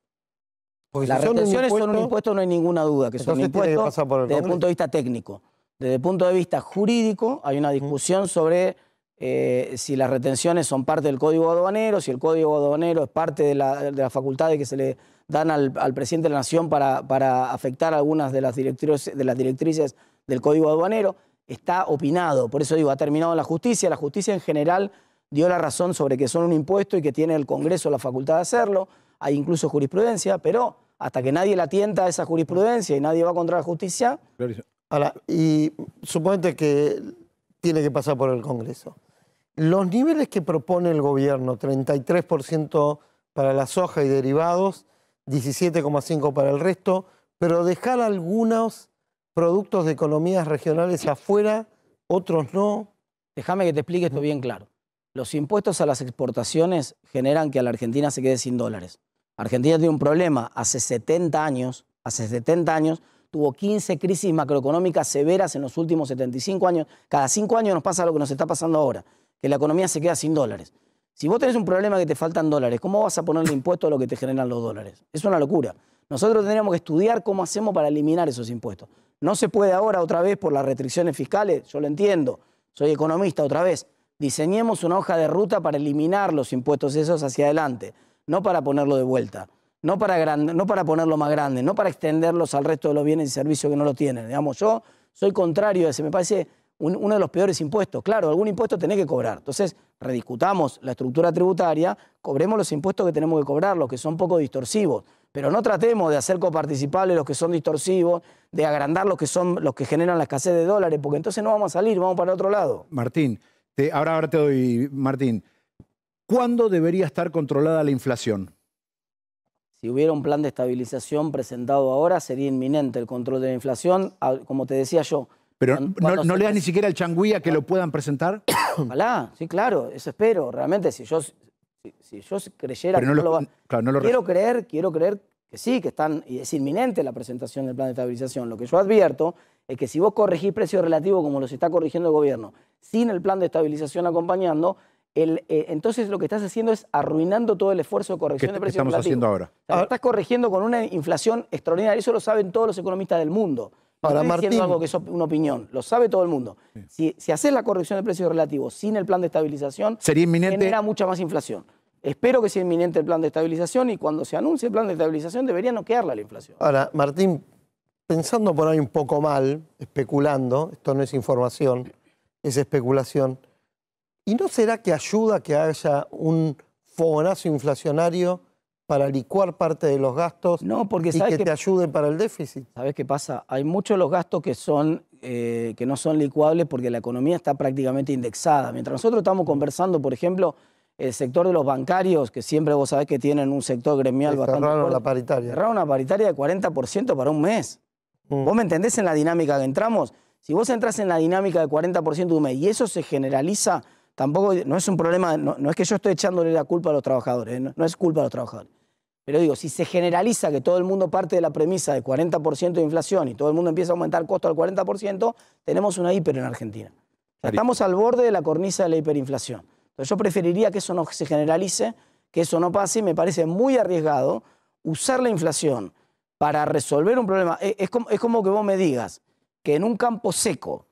las retenciones son un, impuesto, no hay ninguna duda que son un impuesto desde el punto de vista técnico. Desde el punto de vista jurídico hay una mm. discusión sobre eh, si las retenciones son parte del código aduanero, si el código aduanero es parte de, la, de las facultades que se le dan al, presidente de la Nación para, para afectar algunas de las, directrices, de las directrices del código aduanero. Está opinado, por eso digo, ha terminado la justicia. La justicia en general dio la razón sobre que son un impuesto y que tiene el Congreso la facultad de hacerlo, hay incluso jurisprudencia, pero hasta que nadie la tienta a esa jurisprudencia y nadie va contra la justicia. y suponete que tiene que pasar por el Congreso. Los niveles que propone el gobierno, 33% para la soja y derivados, 17,5% para el resto, pero dejar algunos productos de economías regionales afuera, otros no. Déjame que te explique esto bien claro los impuestos a las exportaciones generan que a la Argentina se quede sin dólares. Argentina tiene un problema. Hace 70 años, hace 70 años, tuvo 15 crisis macroeconómicas severas en los últimos 75 años. Cada 5 años nos pasa lo que nos está pasando ahora, que la economía se queda sin dólares. Si vos tenés un problema que te faltan dólares, ¿cómo vas a ponerle impuesto a lo que te generan los dólares? Es una locura. Nosotros tendríamos que estudiar cómo hacemos para eliminar esos impuestos. No se puede ahora otra vez por las restricciones fiscales, yo lo entiendo, soy economista otra vez, diseñemos una hoja de ruta para eliminar los impuestos esos hacia adelante, no para ponerlo de vuelta, no para, no para ponerlo más grande, no para extenderlos al resto de los bienes y servicios que no lo tienen. Digamos, yo soy contrario a ese, me parece uno de los peores impuestos. Claro, algún impuesto tenés que cobrar. Entonces, rediscutamos la estructura tributaria, cobremos los impuestos que tenemos que cobrar, los que son poco distorsivos. Pero no tratemos de hacer coparticipables los que son distorsivos, de agrandar los que son los que generan la escasez de dólares, porque entonces no vamos a salir, vamos para otro lado. Martín, ahora, te doy, Martín. ¿Cuándo debería estar controlada la inflación? Si hubiera un plan de estabilización presentado ahora, sería inminente el control de la inflación, ah, como te decía yo. Pero no, le das ni siquiera el changüí a que lo puedan presentar. Ojalá, sí, claro, eso espero. Realmente, si yo, si, yo creyera que no lo, van... quiero creer, quiero creer que sí, que están, y es inminente la presentación del plan de estabilización. Lo que yo advierto es que si vos corregís precio relativo como los está corrigiendo el gobierno, sin el plan de estabilización acompañando, eh, entonces lo que estás haciendo es arruinando todo el esfuerzo de corrección de precios estamos haciendo ahora? Ah. estás corrigiendo con una inflación extraordinaria, eso lo saben todos los economistas del mundo. No Ahora, estoy diciendo algo que es una opinión, lo sabe todo el mundo. Si, haces la corrección de precios relativos sin el plan de estabilización, Sería inminente- genera mucha más inflación. Espero que sea inminente el plan de estabilización y cuando se anuncie el plan de estabilización debería no quedarla la inflación. Ahora, Martín, pensando por ahí un poco mal, especulando, esto no es información, es especulación, ¿y no será que ayuda que haya un fogonazo inflacionario para licuar parte de los gastos no, porque y que, te ayude para el déficit? ¿Sabes qué pasa? Hay muchos los gastos que, son, eh, que no son licuables porque la economía está prácticamente indexada. Mientras nosotros estamos conversando, por ejemplo, el sector de los bancarios, que siempre vos sabés que tienen un sector gremial bastante. Cerraron la paritaria. Cerraron una paritaria de 40% para un mes. Mm. ¿Vos me entendés en la dinámica que entramos? Si vos entras en la dinámica de 40% de un mes y eso se generaliza, tampoco, no es un problema, no, es que yo estoy echándole la culpa a los trabajadores, ¿eh? no, es culpa a los trabajadores. Pero digo, si se generaliza que todo el mundo parte de la premisa de 40% de inflación y todo el mundo empieza a aumentar el costo al 40%, tenemos una hiper en Argentina. Estamos al borde de la cornisa de la hiperinflación. Entonces yo preferiría que eso no se generalice, que eso no pase y me parece muy arriesgado usar la inflación para resolver un problema. E, es como, es como que vos me digas que en un campo seco,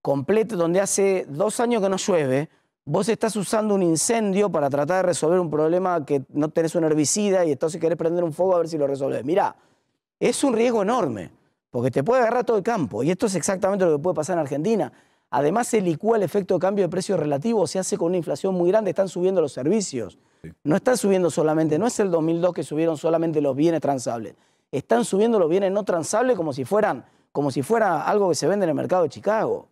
completo, donde hace dos años que no llueve, vos estás usando un incendio para tratar de resolver un problema que no tenés un herbicida y entonces querés prender un fuego a ver si lo resolvés. Mirá, es un riesgo enorme, porque te puede agarrar todo el campo. Y esto es exactamente lo que puede pasar en Argentina. Además, se licúa el efecto de cambio de precios relativos, se hace con una inflación muy grande, están subiendo los servicios. No están subiendo solamente, no es el 2002 que subieron solamente los bienes transables están subiendo los bienes no transable como si fueran como si fuera algo que se vende en el mercado de Chicago.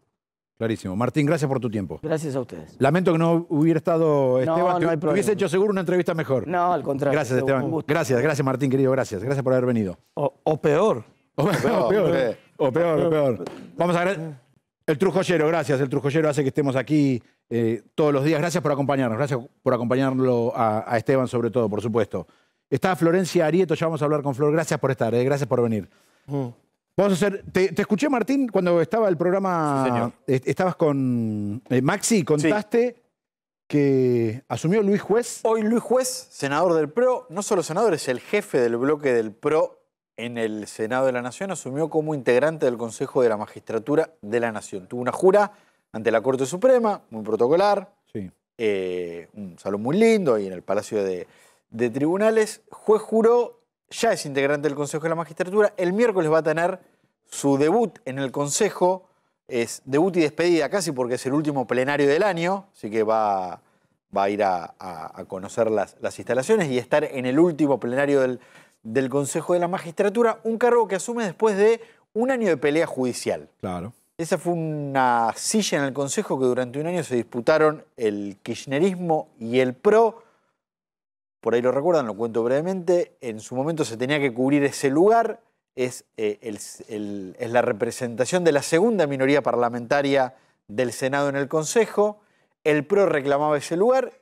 Clarísimo. Martín, gracias por tu tiempo. Gracias a ustedes. Lamento que no hubiera estado Esteban. No, Hubiese hecho seguro una entrevista mejor. No, al contrario. Gracias, Esteban. Gracias, gracias, Martín, querido. Gracias. Gracias por haber venido. O, peor. O, peor, o peor. peor, Vamos a El Trujollero, gracias. El Trujollero hace que estemos aquí eh, todos los días. Gracias por acompañarnos. Gracias por acompañarlo a Esteban, sobre todo, por supuesto. Estaba Florencia Arieto, ya vamos a hablar con Flor. Gracias por estar, eh, gracias por venir. Mm. Vamos a hacer. Te, escuché, Martín, cuando estaba el programa. estabas con eh, Maxi, contaste que asumió Luis Juez. Hoy Luis Juez, senador del PRO, no solo senador, es el jefe del bloque del PRO en el Senado de la Nación, asumió como integrante del Consejo de la Magistratura de la Nación. Tuvo una jura ante la Corte Suprema, muy protocolar. Sí. Eh, un salón muy lindo y en el Palacio de, de tribunales. Juez Juró ya es integrante del Consejo de la Magistratura. El miércoles va a tener su debut en el Consejo. Es debut y despedida casi porque es el último plenario del año, así que va, va a ir a, conocer las, instalaciones y estar en el último plenario del, del Consejo de la Magistratura, un cargo que asume después de un año de pelea judicial. Claro. Esa fue una silla en el Consejo que durante un año se disputaron el kirchnerismo y el PRO por ahí lo recuerdan, lo cuento brevemente, en su momento se tenía que cubrir ese lugar, es, eh, la representación de la segunda minoría parlamentaria del Senado en el Consejo, el PRO reclamaba ese lugar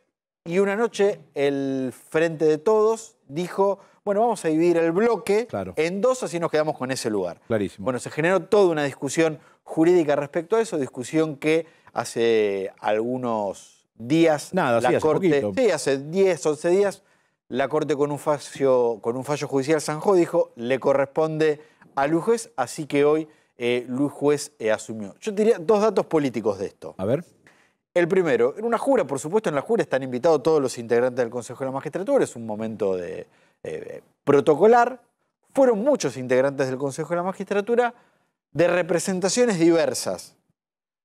y una noche el Frente de Todos dijo, bueno, vamos a dividir el bloque en dos, así nos quedamos con ese lugar. Bueno, se generó toda una discusión jurídica respecto a eso, discusión que hace algunos días la Corte, sí, hace 10, 11 días, la Corte con un, fallo, con un fallo judicial Sanjó dijo, le corresponde a Luis Juez, así que hoy eh, Luis Juez eh, asumió. Yo diría dos datos políticos de esto. A ver. El primero, en una jura, por supuesto, en la jura están invitados todos los integrantes del Consejo de la Magistratura, es un momento de eh, protocolar. Fueron muchos integrantes del Consejo de la Magistratura de representaciones diversas.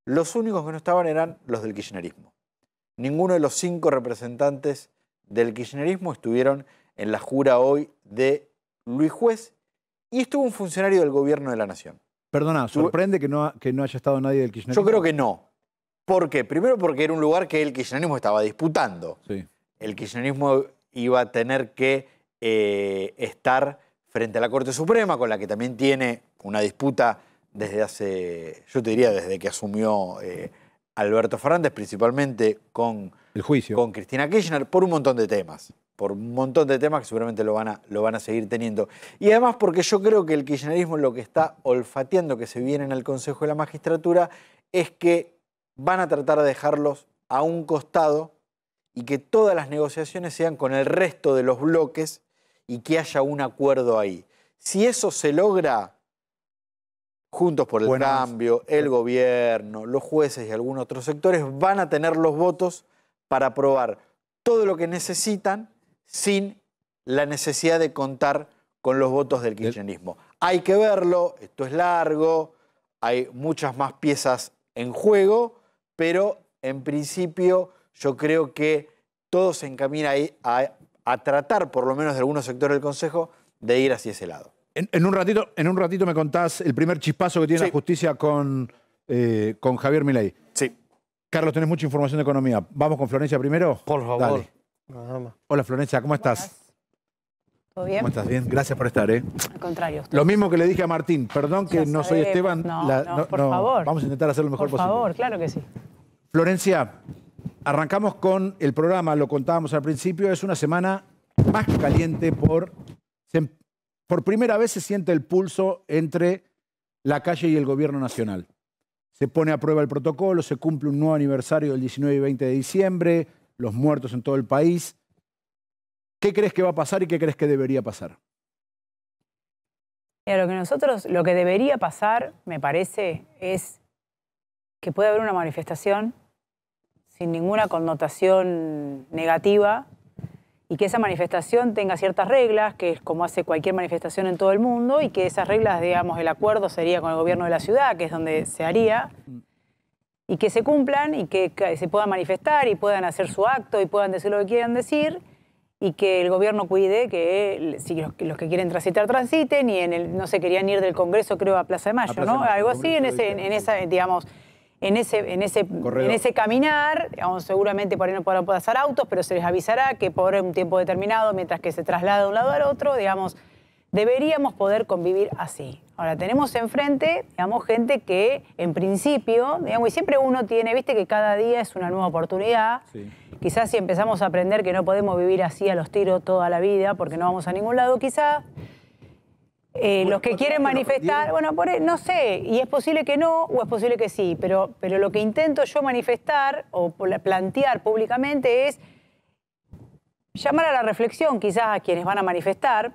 Los únicos que no estaban eran los del kirchnerismo. Ninguno de los cinco representantes del kirchnerismo estuvieron en la jura hoy de Luis Juez y estuvo un funcionario del gobierno de la Nación. Perdona, ¿sorprende que no, haya estado nadie del kirchnerismo? Yo creo que no. ¿Por qué? Primero porque era un lugar que el kirchnerismo estaba disputando. El kirchnerismo iba a tener que eh, estar frente a la Corte Suprema, con la que también tiene una disputa desde hace, yo te diría, desde que asumió eh, Alberto Fernández, principalmente con el juicio. Con Cristina Kirchner por un montón de temas. Por un montón de temas que seguramente lo van, a, lo van a seguir teniendo. Y además porque yo creo que el kirchnerismo lo que está olfateando que se viene en el Consejo de la Magistratura es que van a tratar de dejarlos a un costado y que todas las negociaciones sean con el resto de los bloques y que haya un acuerdo ahí. Si eso se logra, Juntos por el Cambio, el gobierno, los jueces y algunos otros sectores van a tener los votos para probar todo lo que necesitan sin la necesidad de contar con los votos del kirchnerismo. Hay que verlo, esto es largo, hay muchas más piezas en juego, pero en principio yo creo que todo se encamina a, a tratar, por lo menos de algunos sectores del Consejo, de ir hacia ese lado. En, un, ratito, en un ratito me contás el primer chispazo que tiene la justicia con, eh, con Javier Milei. Carlos, tenés mucha información de economía. ¿Vamos con Florencia primero? Por favor. Hola Florencia, ¿cómo estás? ¿Todo bien? ¿Cómo estás? Bien, gracias por estar, ¿eh? Al contrario. Lo mismo que le dije a Martín, perdón que no soy Esteban. No, por favor. Vamos a intentar hacer lo mejor posible. Por favor, claro que sí. Florencia, arrancamos con el programa, lo contábamos al principio, es una semana más caliente por... Em, por primera vez se siente el pulso entre la calle y el gobierno nacional. Se pone a prueba el protocolo, se cumple un nuevo aniversario del 19 y 20 de diciembre, los muertos en todo el país. ¿Qué crees que va a pasar y qué crees que debería pasar? lo que nosotros, lo que debería pasar, me parece, es que puede haber una manifestación sin ninguna connotación negativa, y que esa manifestación tenga ciertas reglas, que es como hace cualquier manifestación en todo el mundo, y que esas reglas, digamos, el acuerdo sería con el gobierno de la ciudad, que es donde se haría, y que se cumplan y que se puedan manifestar y puedan hacer su acto y puedan decir lo que quieran decir, y que el gobierno cuide que si los, que quieren transitar transiten, y en el, no se querían ir del Congreso, creo, a Plaza de Mayo, ¿no? Algo así, en, ese, en esa, digamos en ese, en ese, en ese caminar, digamos, seguramente por ahí no podrán pasar autos, pero se les avisará que por un tiempo determinado, mientras que se traslada de un lado al otro, digamos, deberíamos poder convivir así. Ahora, tenemos enfrente, digamos, gente que en principio, digamos, y siempre uno tiene, viste que cada día es una nueva oportunidad. Quizás si empezamos a aprender que no podemos vivir así a los tiros toda la vida porque no vamos a ningún lado, quizás eh, los que quieren manifestar, bueno, por, no sé, y es posible que no o es posible que sí, pero, pero lo que intento yo manifestar o plantear públicamente es llamar a la reflexión quizás a quienes van a manifestar,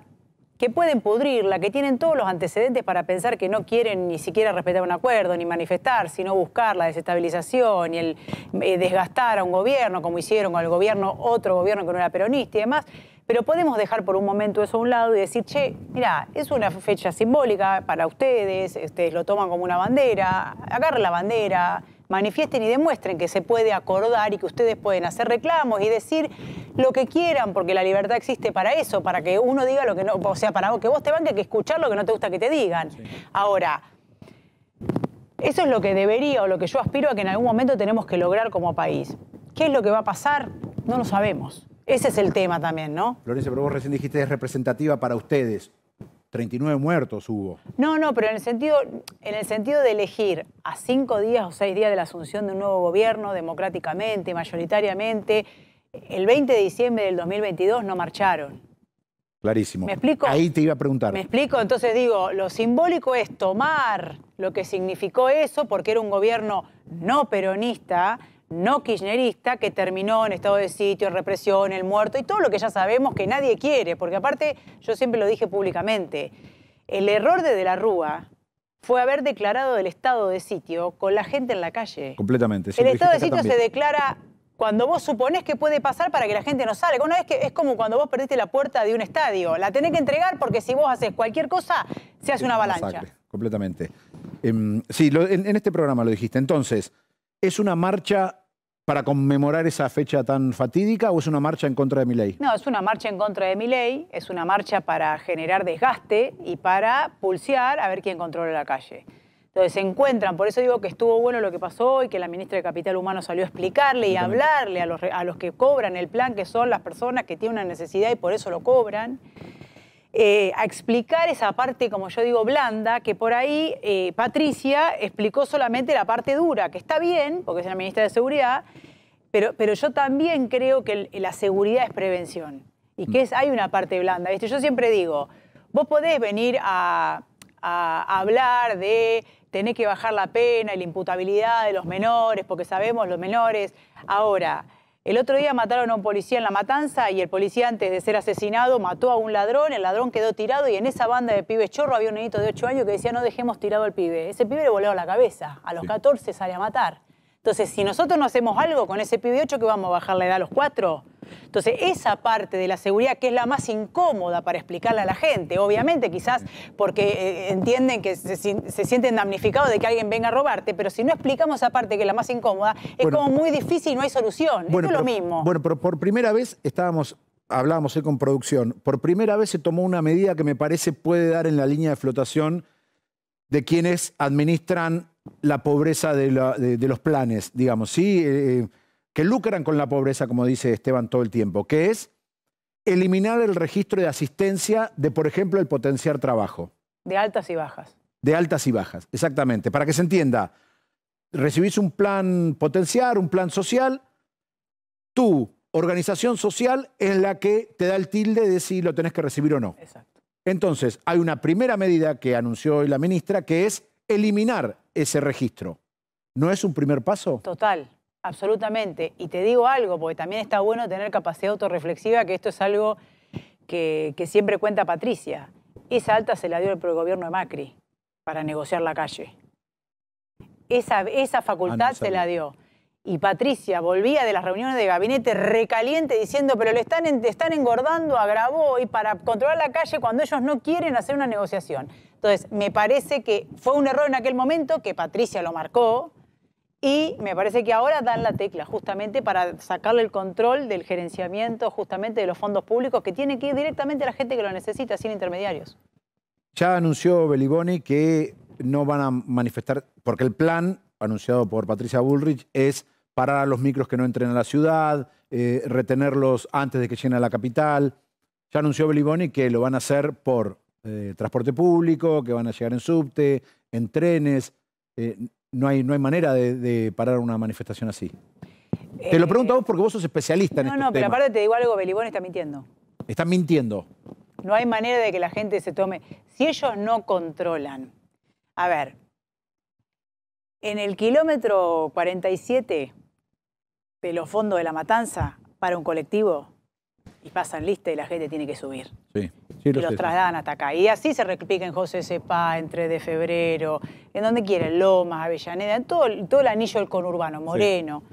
que pueden pudrirla, que tienen todos los antecedentes para pensar que no quieren ni siquiera respetar un acuerdo ni manifestar, sino buscar la desestabilización y el eh, desgastar a un gobierno, como hicieron con el gobierno, otro gobierno que no era peronista y demás pero podemos dejar por un momento eso a un lado y decir, che, mira, es una fecha simbólica para ustedes, ustedes lo toman como una bandera, agarren la bandera, manifiesten y demuestren que se puede acordar y que ustedes pueden hacer reclamos y decir lo que quieran, porque la libertad existe para eso, para que uno diga lo que no, o sea, para que vos te van, que escuchar lo que no te gusta que te digan. Ahora, eso es lo que debería o lo que yo aspiro a que en algún momento tenemos que lograr como país. ¿Qué es lo que va a pasar? No lo sabemos. Ese es el tema también, ¿no? Lorenzo, pero vos recién dijiste es representativa para ustedes. 39 muertos hubo. No, no, pero en el sentido, en el sentido de elegir a cinco días o seis días de la asunción de un nuevo gobierno, democráticamente, mayoritariamente, el 20 de diciembre del 2022 no marcharon. Clarísimo. ¿Me explico? Ahí te iba a preguntar. Me explico, entonces digo, lo simbólico es tomar lo que significó eso, porque era un gobierno no peronista, no kirchnerista que terminó en estado de sitio, represión, el muerto y todo lo que ya sabemos que nadie quiere, porque aparte yo siempre lo dije públicamente, el error de De la Rúa fue haber declarado el estado de sitio con la gente en la calle. Completamente. El estado de sitio se declara cuando vos suponés que puede pasar para que la gente no salga. Una vez que es como cuando vos perdiste la puerta de un estadio, la tenés que entregar porque si vos haces cualquier cosa, se hace una avalancha. completamente. Em, sí, en este programa lo dijiste. Entonces, es una marcha para conmemorar esa fecha tan fatídica o es una marcha en contra de mi ley? No, es una marcha en contra de mi ley, es una marcha para generar desgaste y para pulsear a ver quién controla la calle. Entonces se encuentran, por eso digo que estuvo bueno lo que pasó hoy, que la ministra de Capital Humano salió a explicarle y hablarle a los, a los que cobran el plan, que son las personas que tienen una necesidad y por eso lo cobran. Eh, a explicar esa parte, como yo digo, blanda, que por ahí eh, Patricia explicó solamente la parte dura, que está bien, porque es la ministra de Seguridad, pero, pero yo también creo que la seguridad es prevención y que mm. es, hay una parte blanda. Yo siempre digo, vos podés venir a, a hablar de tener que bajar la pena y la imputabilidad de los menores, porque sabemos los menores. Ahora, el otro día mataron a un policía en la matanza y el policía antes de ser asesinado mató a un ladrón, el ladrón quedó tirado y en esa banda de pibes chorro había un nenito de 8 años que decía no dejemos tirado al pibe. Ese pibe le voló la cabeza, a los 14 sale a matar. Entonces, si nosotros no hacemos algo con ese pibe 8 que vamos a bajar la edad a los 4, entonces, esa parte de la seguridad que es la más incómoda para explicarla a la gente, obviamente, quizás porque eh, entienden que se, sienten damnificados de que alguien venga a robarte, pero si no explicamos esa parte que es la más incómoda, es como muy difícil y no hay solución. Bueno, es lo mismo. Bueno, pero por primera vez estábamos hablábamos hoy con producción, por primera vez se tomó una medida que me parece puede dar en la línea de flotación de quienes administran la pobreza de, los planes, digamos. Sí, eh, eh, que lucran con la pobreza, como dice Esteban todo el tiempo, que es eliminar el registro de asistencia de, por ejemplo, el potenciar trabajo. De altas y bajas. De altas y bajas, exactamente. Para que se entienda, recibís un plan potenciar, un plan social, tu organización social es la que te da el tilde de si lo tenés que recibir o no. Exacto. Entonces, hay una primera medida que anunció hoy la ministra, que es eliminar ese registro. ¿No es un primer paso? Total. Absolutamente. Y te digo algo, porque también está bueno tener capacidad autorreflexiva, que esto es algo que, siempre cuenta Patricia. Esa alta se la dio el gobierno de Macri para negociar la calle. Esa, facultad ah, se la dio. Y Patricia volvía de las reuniones de gabinete recaliente diciendo, pero le están, están engordando a Grabó y para controlar la calle cuando ellos no quieren hacer una negociación. Entonces, me parece que fue un error en aquel momento que Patricia lo marcó, y me parece que ahora dan la tecla justamente para sacarle el control del gerenciamiento justamente de los fondos públicos que tiene que ir directamente a la gente que lo necesita, sin intermediarios. Ya anunció Beliboni que no van a manifestar, porque el plan anunciado por Patricia Bullrich es parar a los micros que no entren a la ciudad, eh, retenerlos antes de que lleguen a la capital. Ya anunció Beliboni que lo van a hacer por eh, transporte público, que van a llegar en subte, en trenes. Eh, no hay, no hay manera de, parar una manifestación así. Te lo eh, pregunto a vos porque vos sos especialista en tema. No, no, pero aparte te digo algo, Belibón está mintiendo. Están mintiendo. No hay manera de que la gente se tome. Si ellos no controlan. A ver, en el kilómetro 47 de los fondos de la matanza para un colectivo y pasan lista y la gente tiene que subir. Sí y los trasladan hasta acá. Y así se replica en José Sepa en de febrero, en donde quieren, Lomas, Avellaneda, todo, todo el anillo del conurbano, Moreno.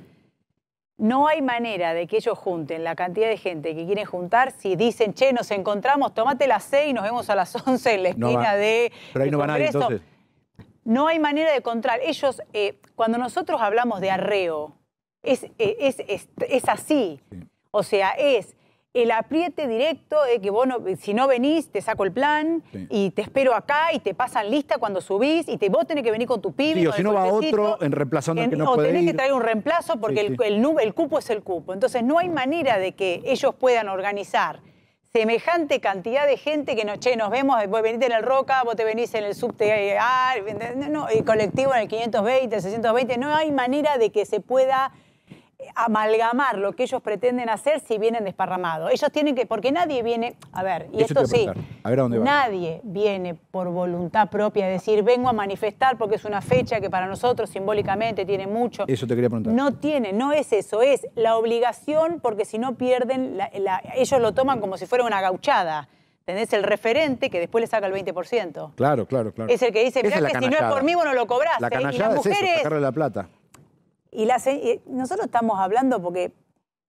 No hay manera de que ellos junten la cantidad de gente que quieren juntar si dicen, che, nos encontramos, tómate las 6 y nos vemos a las 11 en la esquina de. Pero ahí no van a No hay manera de encontrar. Ellos, eh, cuando nosotros hablamos de arreo, es, eh, es, así. O sea, es el apriete directo de que vos si no venís te saco el plan y te espero acá y te pasan lista cuando subís y te, vos tenés que venir con tu pibe. y o si no va otro en reemplazando que no O tenés que traer un reemplazo porque el, el, cupo es el cupo. Entonces no hay manera de que ellos puedan organizar semejante cantidad de gente que nos, nos vemos, eh, vos venís en el Roca, vos te venís en el subte, eh, ah, el colectivo en el 520, 620, no hay manera de que se pueda amalgamar lo que ellos pretenden hacer si vienen desparramados. Ellos tienen que, porque nadie viene, a ver, y esto sí, nadie viene por voluntad propia a decir, vengo a manifestar porque es una fecha que para nosotros simbólicamente tiene mucho. Eso te quería preguntar. No tiene, no es eso, es la obligación porque si no pierden, ellos lo toman como si fuera una gauchada. Tenés El referente que después le saca el 20%. Claro, claro, claro. Es el que dice, mirá que si no es por mí, vos no lo cobrás. La eh, las mujeres, la plata. Y, eh, nosotros estamos hablando porque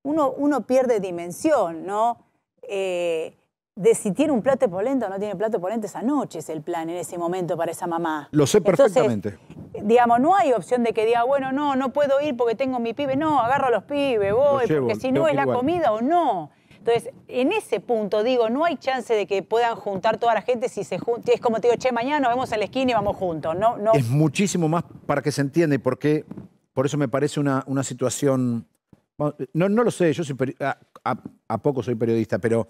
uno, uno pierde dimensión, ¿no? Eh, de si tiene un plato de polenta o no tiene plato polenta esa noche es el plan en ese momento para esa mamá. Lo sé perfectamente. digamos, no hay opción de que diga, bueno, no, no puedo ir porque tengo mi pibe. No, agarro a los pibes, voy, porque si no es la comida o no. Entonces, en ese punto, digo, no hay chance de que puedan juntar toda la gente si se junta. Es como te digo, che, mañana nos vemos en la esquina y vamos juntos. No, Es muchísimo más para que se entienda y qué... Por eso me parece una, una situación. No, no, lo sé, yo a, poco soy periodista, pero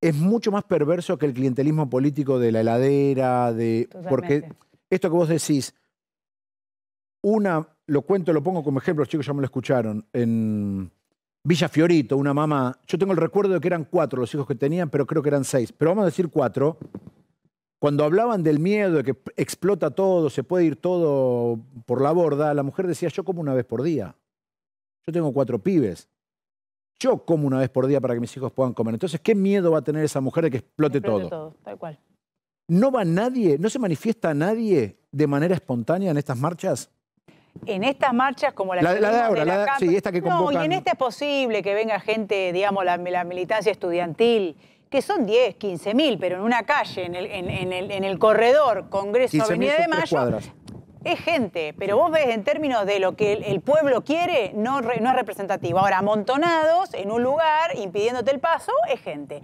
es mucho más perverso que el clientelismo político de la heladera, de. Porque esto que vos decís, una, lo cuento, lo pongo como ejemplo, los chicos ya me lo escucharon, en Villa Fiorito, una mamá, yo tengo el recuerdo de que eran cuatro los hijos que tenían, pero creo que eran seis, pero vamos a decir cuatro, cuando hablaban del miedo, de que explota todo, se puede ir todo por la borda, la mujer decía, yo como una vez por día. Yo tengo cuatro pibes. Yo como una vez por día para que mis hijos puedan comer. Entonces, ¿qué miedo va a tener esa mujer de que explote, todo? todo? Tal cual. ¿No va nadie, no se manifiesta nadie de manera espontánea en estas marchas? en estas marchas como la, la, la de ahora, la, esta que No, y en esta es posible que venga gente, digamos, la, militancia estudiantil que son 10, 15 mil, pero en una calle, en el, corredor Congreso Avenida de Mayo, es gente. Pero vos ves en términos de lo que el, pueblo quiere, no, no es representativo. Ahora, amontonados en un lugar, impidiéndote el paso, es gente.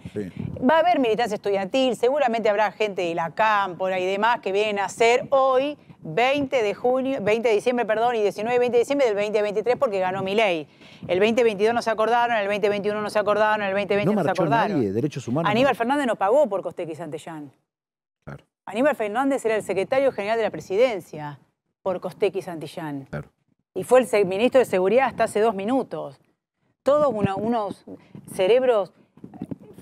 Va a haber militancia estudiantil, seguramente habrá gente de la Cámpora y demás que vienen a hacer hoy 20 de junio, 20 de diciembre, perdón, y 19 y 20 de diciembre del 2023 porque ganó mi ley. El 2022 no se acordaron, el 2021 no se acordaron, el 2020 no, se acordaron. derechos humanos. Aníbal Fernández no pagó por Costequi y Aníbal Fernández era el secretario general de la presidencia por Costequi Santillán. Y fue el ministro de Seguridad hasta hace dos minutos. Todos unos cerebros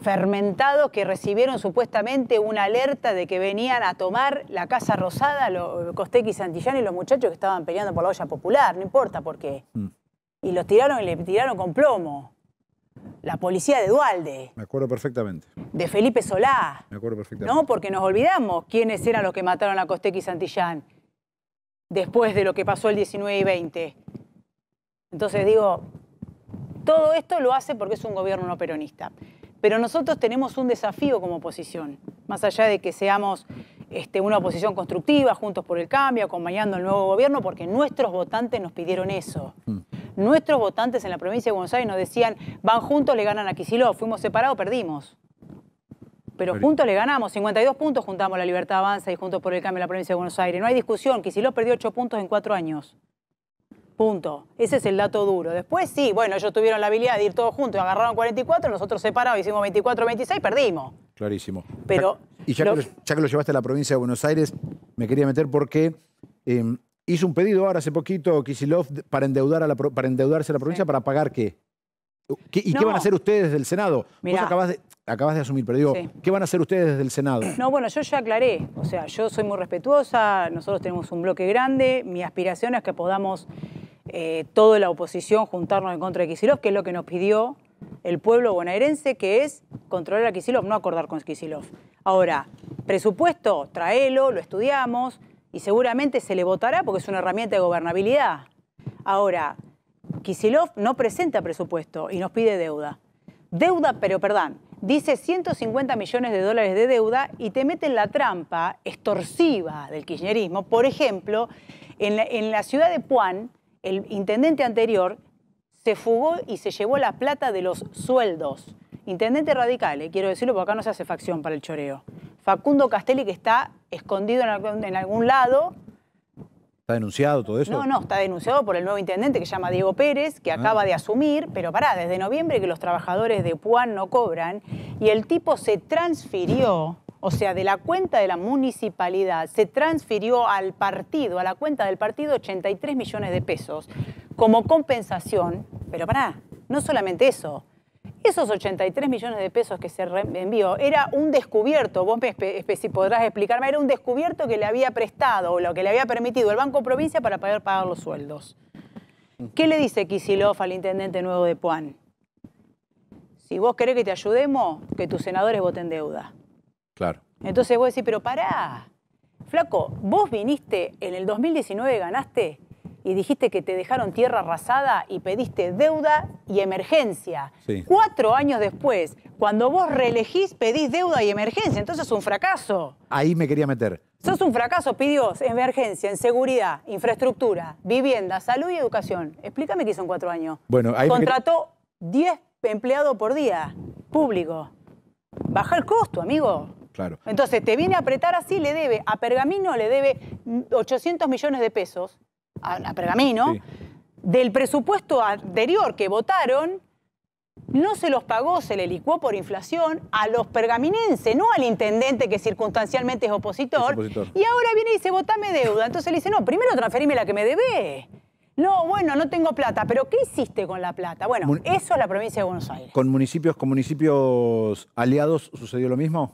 fermentados que recibieron supuestamente una alerta de que venían a tomar la Casa Rosada, los Costec y Santillán y los muchachos que estaban peleando por la olla popular, no importa por qué. Mm. Y los tiraron y le tiraron con plomo. La policía de Dualde. Me acuerdo perfectamente. De Felipe Solá. Me acuerdo perfectamente. No, porque nos olvidamos quiénes eran los que mataron a Costec y Santillán después de lo que pasó el 19 y 20. Entonces digo, todo esto lo hace porque es un gobierno no peronista. Pero nosotros tenemos un desafío como oposición, más allá de que seamos este, una oposición constructiva, juntos por el cambio, acompañando al nuevo gobierno, porque nuestros votantes nos pidieron eso. Mm. Nuestros votantes en la provincia de Buenos Aires nos decían, van juntos, le ganan a Quisiló, fuimos separados, perdimos. Pero juntos le ganamos, 52 puntos juntamos la Libertad Avanza y Juntos por el Cambio en la provincia de Buenos Aires. No hay discusión, Quisiló perdió 8 puntos en 4 años. Punto. Ese es el dato duro. Después sí, bueno, ellos tuvieron la habilidad de ir todos juntos, agarraron 44, nosotros separados, hicimos 24, 26, perdimos. Clarísimo. Pero y ya, que lo, llevaste a la provincia de Buenos Aires, me quería meter porque eh, hizo un pedido ahora hace poquito Kisilov para, endeudar para endeudarse a la provincia para pagar qué. ¿Y qué van a hacer ustedes desde el Senado? Vos de, asumir, pero ¿qué van a hacer ustedes desde el Senado? No, bueno, yo ya aclaré. O sea, yo soy muy respetuosa, nosotros tenemos un bloque grande, mi aspiración es que podamos eh, toda la oposición juntarnos en contra de Kisilov, que es lo que nos pidió el pueblo bonaerense, que es controlar a Kisilov, no acordar con Kisilov. Ahora, presupuesto, tráelo lo estudiamos y seguramente se le votará porque es una herramienta de gobernabilidad. Ahora, Kisilov no presenta presupuesto y nos pide deuda. Deuda, pero perdón, dice 150 millones de dólares de deuda y te mete en la trampa extorsiva del kirchnerismo. Por ejemplo, en la, en la ciudad de Puan, el intendente anterior se fugó y se llevó la plata de los sueldos. Intendente radical, eh, quiero decirlo porque acá no se hace facción para el choreo. Facundo Castelli que está escondido en algún, lado, ¿Está denunciado todo eso? No, no, está denunciado por el nuevo intendente que se llama Diego Pérez, que ah. acaba de asumir, pero pará, desde noviembre que los trabajadores de Puan no cobran, y el tipo se transfirió o sea, de la cuenta de la municipalidad, se transfirió al partido, a la cuenta del partido, 83 millones de pesos como compensación. Pero pará, no solamente eso. Esos 83 millones de pesos que se envió era un descubierto, vos si podrás explicarme, era un descubierto que le había prestado o lo que le había permitido el Banco Provincia para poder pagar los sueldos. ¿Qué le dice Kisilov al intendente nuevo de Puan? Si vos querés que te ayudemos, que tus senadores voten deuda. Claro. Entonces vos decís, pero pará, flaco, vos viniste en el 2019, ganaste y dijiste que te dejaron tierra arrasada y pediste deuda y emergencia. Cuatro años después, cuando vos reelegís, pedís deuda y emergencia. Entonces es un fracaso. Ahí me quería meter. Sos un fracaso, pidió emergencia, en seguridad, infraestructura, vivienda, salud y educación. Explícame qué hizo en cuatro años. Contrató 10 empleados por día, público. Baja el costo, amigo. Entonces, te viene a apretar así, le debe, a Pergamino le debe 800 millones de pesos, a, Pergamino, del presupuesto anterior que votaron, no se los pagó, se le licuó por inflación a los pergaminenses, no al intendente que circunstancialmente es opositor. Y ahora viene y dice, votame deuda. Entonces le dice, no, primero transferime la que me debe. No, bueno, no tengo plata, pero ¿qué hiciste con la plata? Bueno, eso es la provincia de Buenos Aires. ¿Con municipios, con municipios aliados sucedió lo mismo?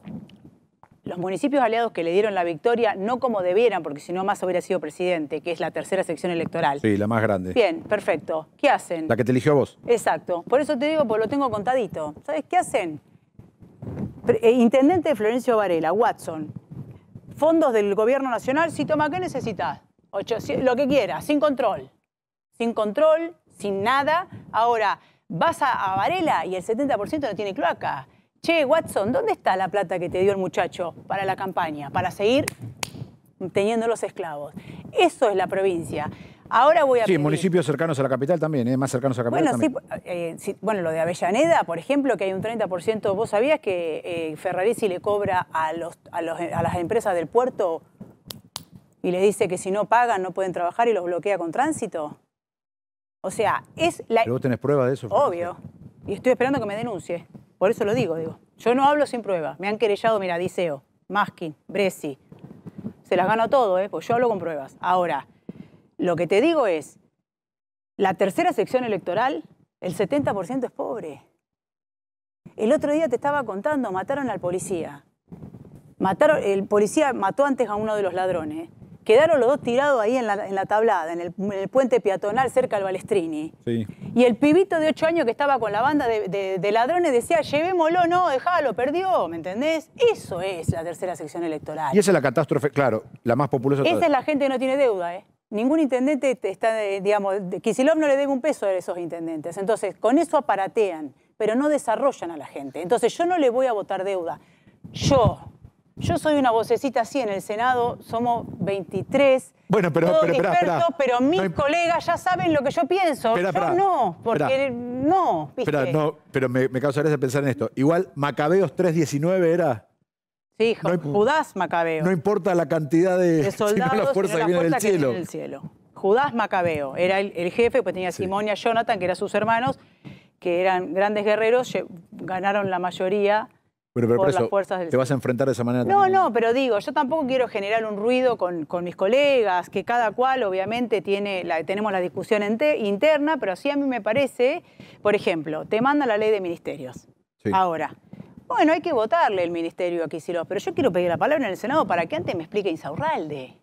los municipios aliados que le dieron la victoria, no como debieran, porque si no más hubiera sido presidente, que es la tercera sección electoral. Sí, la más grande. Bien, perfecto. ¿Qué hacen? La que te eligió a vos. Exacto. Por eso te digo, porque lo tengo contadito. ¿Sabes qué hacen? Eh, intendente Florencio Varela, Watson, fondos del gobierno nacional, si toma, ¿qué necesitas? lo que quieras, sin control. Sin control, sin nada. Ahora, vas a, a Varela y el 70% no tiene cloaca che, Watson, ¿dónde está la plata que te dio el muchacho para la campaña, para seguir teniendo los esclavos? Eso es la provincia. Ahora voy a. Sí, municipios cercanos a la capital también, ¿eh? más cercanos a la capital. Bueno, eh, Sí, bueno, lo de Avellaneda, por ejemplo, que hay un 30%. ¿Vos sabías que eh, Ferraresi le cobra a, las empresas del puerto y le dice que si no pagan no pueden trabajar y los bloquea con tránsito? O sea, es la. ¿Pero vos tenés prueba de eso? Obvio. Y estoy esperando que me denuncie. Por eso lo digo, digo. Yo no hablo sin pruebas. Me han querellado, mira, Diceo, Maskin, Bresi. Se las gano todo, ¿eh? Pues yo hablo con pruebas. Ahora, lo que te digo es, la tercera sección electoral, el 70% es pobre. El otro día te estaba contando, mataron al policía. Mataron, el policía mató antes a uno de los ladrones quedaron los dos tirados ahí en la, tablada, en el, puente peatonal cerca al Balestrini. Y el pibito de ocho años que estaba con la banda de, ladrones decía, llevémoslo, no, dejalo, perdió, ¿me entendés? Eso es la tercera sección electoral. Y esa es la catástrofe, claro, la más populosa. Esa es la gente que no tiene deuda, ¿eh? Ningún intendente está, eh, digamos, Kisilov no le debe un peso a esos intendentes. Entonces, con eso aparatean, pero no desarrollan a la gente. Entonces, yo no le voy a votar deuda. Yo, yo soy una vocecita así en el Senado, somos 23. Bueno, pero, pero, expertos, pero, mis colegas ya saben lo que yo pienso. yo no, porque no. ¿viste? no, pero me, me causa pensar en esto. Igual, Macabeos 319 era. Sí, no, Judás Macabeo. No importa la cantidad de, soldados, la fuerza, que, viene del cielo. Judás Macabeo era el, jefe, pues tenía Simón y Jonathan, que eran sus hermanos, que eran grandes guerreros, ganaron la mayoría pero por, ¿Te vas a enfrentar de esa manera? No, no, pero digo, yo tampoco quiero generar un ruido con, con mis colegas, que cada cual obviamente tiene la, tenemos la discusión interna, pero sí a mí me parece, por ejemplo, te manda la ley de ministerios. Ahora, bueno, hay que votarle el ministerio a Kicillof, pero yo quiero pedir la palabra en el Senado para que antes me explique Insaurralde.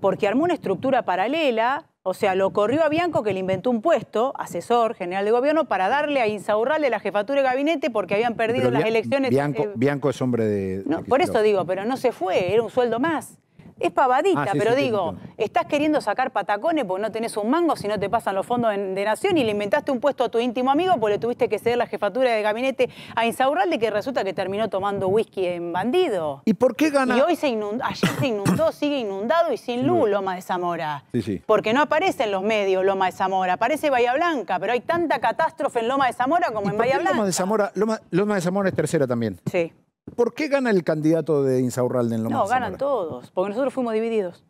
Porque armó una estructura paralela o sea, lo corrió a Bianco, que le inventó un puesto, asesor general de gobierno, para darle a Insaurralde la jefatura de gabinete porque habían perdido las elecciones. Bianco, eh, Bianco, es hombre de... No, de por eso digo, pero no se fue, era un sueldo más. Es pavadita, ah, pero digo, estás queriendo sacar patacones porque no tenés un mango si no te pasan los fondos de, Nación y le inventaste un puesto a tu íntimo amigo porque le tuviste que ceder la jefatura de gabinete a Insaurralde que resulta que terminó tomando whisky en bandido. ¿Y por qué gana? Y hoy se inundó, se inundó, sigue inundado y sin luz Loma de Zamora. Sí, Porque no aparece en los medios Loma de Zamora, aparece Bahía Blanca, pero hay tanta catástrofe en Loma de Zamora como en Bahía Blanca. Loma de Zamora, Loma, Loma de Zamora es tercera también. Sí. ¿Por qué gana el candidato de Insaurralde en lo No, ganan todos, porque nosotros fuimos divididos.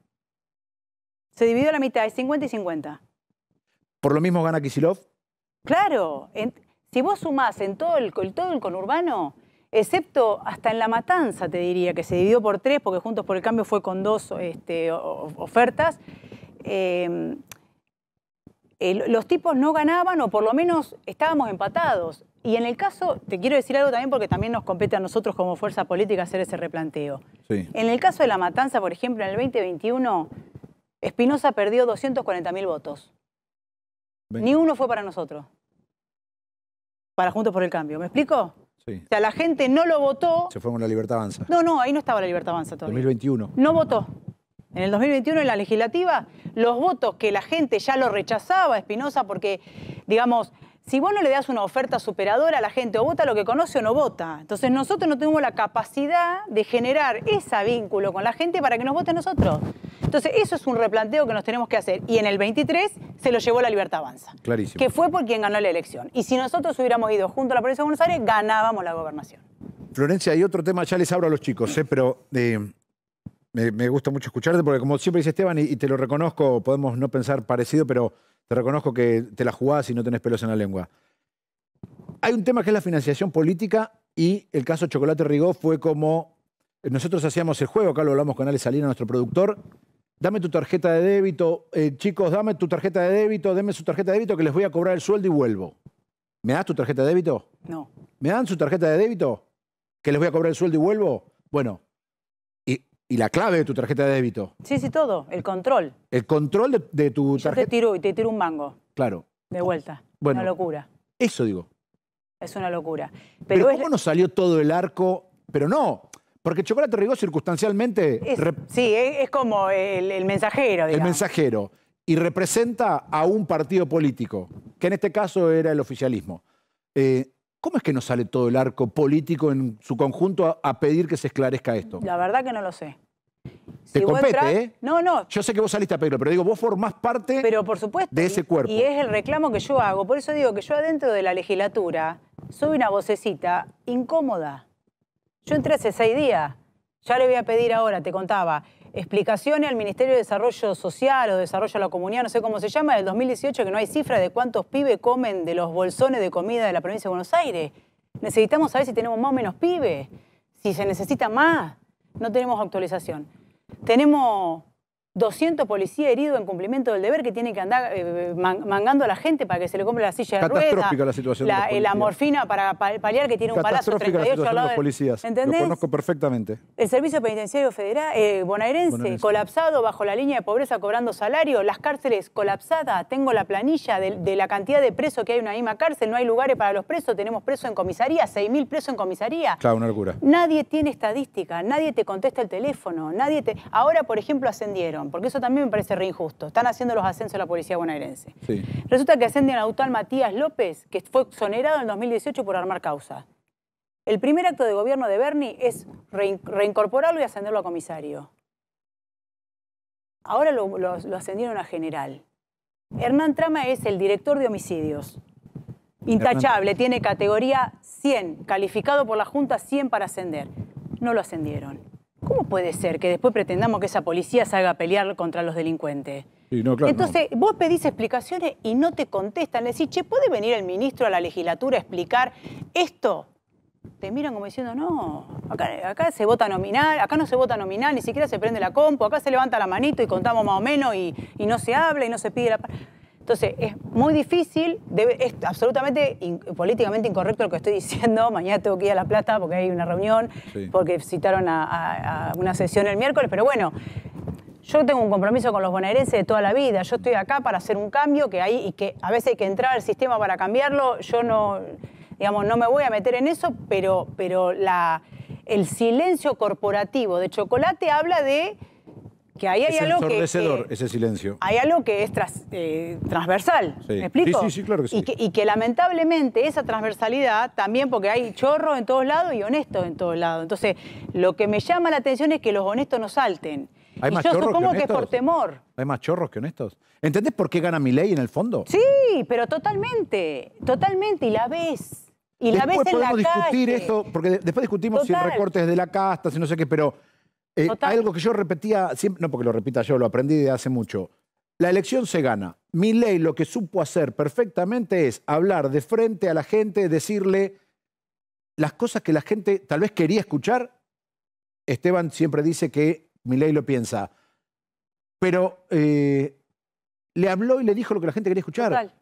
Se dividió a la mitad, es 50 y 50. ¿Por lo mismo gana Kisilov? Claro, si vos sumás en todo el, todo el conurbano, excepto hasta en La Matanza, te diría, que se dividió por tres, porque Juntos por el Cambio fue con dos este, ofertas, eh, eh, los tipos no ganaban o por lo menos estábamos empatados. Y en el caso, te quiero decir algo también porque también nos compete a nosotros como fuerza política hacer ese replanteo. En el caso de la matanza, por ejemplo, en el 2021, Espinosa perdió 240 mil votos. Ni uno fue para nosotros. Para Juntos por el Cambio. ¿Me explico? Sí. O sea, la gente no lo votó. Se fue con la Libertad Avanza. No, no, ahí no estaba la Libertad Avanza todavía. 2021. No votó. En el 2021 en la legislativa, los votos que la gente ya lo rechazaba, Espinosa, porque, digamos, si vos no le das una oferta superadora a la gente, o vota lo que conoce o no vota. Entonces nosotros no tenemos la capacidad de generar ese vínculo con la gente para que nos vote nosotros. Entonces eso es un replanteo que nos tenemos que hacer. Y en el 23 se lo llevó la Libertad Avanza. Clarísimo. Que fue por quien ganó la elección. Y si nosotros hubiéramos ido junto a la provincia de Buenos Aires, ganábamos la gobernación. Florencia, hay otro tema, ya les abro a los chicos, ¿eh? pero eh, me, gusta mucho escucharte porque como siempre dice Esteban, y, te lo reconozco, podemos no pensar parecido, pero te reconozco que te la jugás y no tenés pelos en la lengua. Hay un tema que es la financiación política y el caso Chocolate Rigó fue como eh, nosotros hacíamos el juego, acá lo hablamos con Ale Salina, nuestro productor, dame tu tarjeta de débito, eh, chicos, dame tu tarjeta de débito, denme su tarjeta de débito que les voy a cobrar el sueldo y vuelvo. ¿Me das tu tarjeta de débito? No. ¿Me dan su tarjeta de débito? Que les voy a cobrar el sueldo y vuelvo. Bueno, y la clave de tu tarjeta de débito. Sí, sí, todo. El control. El control de, tu tarjeta. Yo te tiro, te un mango. Claro. De vuelta. Bueno, una locura. Eso digo. Es una locura. Pero, es... ¿cómo nos salió todo el arco? Pero no, porque Chocolate Rigó circunstancialmente... sí, es como el, mensajero, digamos. El mensajero. Y representa a un partido político, que en este caso era el oficialismo. Eh, ¿Cómo es que no sale todo el arco político en su conjunto a, pedir que se esclarezca esto? La verdad que no lo sé. Te compete, ¿eh? No, no. Yo sé que vos saliste a pedirlo, pero digo, vos formás parte de ese cuerpo. Y, y es el reclamo que yo hago. Por eso digo que yo adentro de la legislatura soy una vocecita incómoda. Yo entré hace seis días. Ya le voy a pedir ahora, te contaba, explicaciones al Ministerio de Desarrollo Social o Desarrollo de la Comunidad, no sé cómo se llama, del 2018, que no hay cifra de cuántos pibes comen de los bolsones de comida de la provincia de Buenos Aires. Necesitamos saber si tenemos más o menos pibes, si se necesita más. No tenemos actualización. Tenemos 200 policías heridos en cumplimiento del deber que tienen que andar eh, mangando a la gente para que se le compre la silla de ruedas. Catastrófica la situación. La, eh, morfina para paliar que tiene un palazo 38 la policías. conozco perfectamente. El Servicio Penitenciario Federal eh, bonaerense, colapsado bajo la línea de pobreza cobrando salario, las cárceles colapsadas, tengo la planilla de, la cantidad de presos que hay en una misma cárcel, no hay lugares para los presos, tenemos presos en comisaría, 6.000 presos en comisaría. Claro, una locura. Nadie tiene estadística, nadie te contesta el teléfono, nadie te... Ahora, por ejemplo, ascendieron porque eso también me parece re injusto. Están haciendo los ascensos a la policía bonaerense. Resulta que ascenden a tal Matías López, que fue exonerado en 2018 por armar causa. El primer acto de gobierno de Bernie es reincorporarlo y ascenderlo a comisario. Ahora lo, ascendieron a general. Hernán Trama es el director de homicidios. Intachable, tiene categoría 100, calificado por la Junta 100 para ascender. No lo ascendieron. ¿Cómo puede ser que después pretendamos que esa policía salga a pelear contra los delincuentes? Entonces, vos pedís explicaciones y no te contestan. Le decís, che, ¿puede venir el ministro a la legislatura a explicar esto? Te miran como diciendo, no, acá, se vota nominal, acá no se vota nominal, ni siquiera se prende la compu, acá se levanta la manito y contamos más o menos y, y no se habla y no se pide la... Entonces, es muy difícil, es absolutamente políticamente incorrecto lo que estoy diciendo. Mañana tengo que ir a La Plata porque hay una reunión, porque citaron a, a una sesión el miércoles, pero bueno, yo tengo un compromiso con los bonaerenses de toda la vida. Yo estoy acá para hacer un cambio que hay y que a veces hay que entrar al sistema para cambiarlo. Yo no, digamos, no me voy a meter en eso, pero, pero la, el silencio corporativo de chocolate habla de que hay es algo que, eh, ese silencio. Hay algo que es eh, transversal, ¿me explico? Sí, sí, sí claro que sí. Y que, lamentablemente esa transversalidad también, porque hay chorros en todos lados y honestos en todos lados. Entonces, lo que me llama la atención es que los honestos no salten. ¿Hay y yo supongo que, es por temor. Hay más chorros que honestos. ¿Entendés por qué gana mi ley en el fondo? Sí, pero totalmente, totalmente, y la ves. Y la ves en podemos discutir esto, porque después discutimos si el recorte es de la casta, si no sé qué, pero eh, algo que yo repetía, siempre, no porque lo repita yo, lo aprendí de hace mucho. La elección se gana. Mi ley lo que supo hacer perfectamente es hablar de frente a la gente, decirle las cosas que la gente tal vez quería escuchar. Esteban siempre dice que mi ley lo piensa. Pero eh, le habló y le dijo lo que la gente quería escuchar.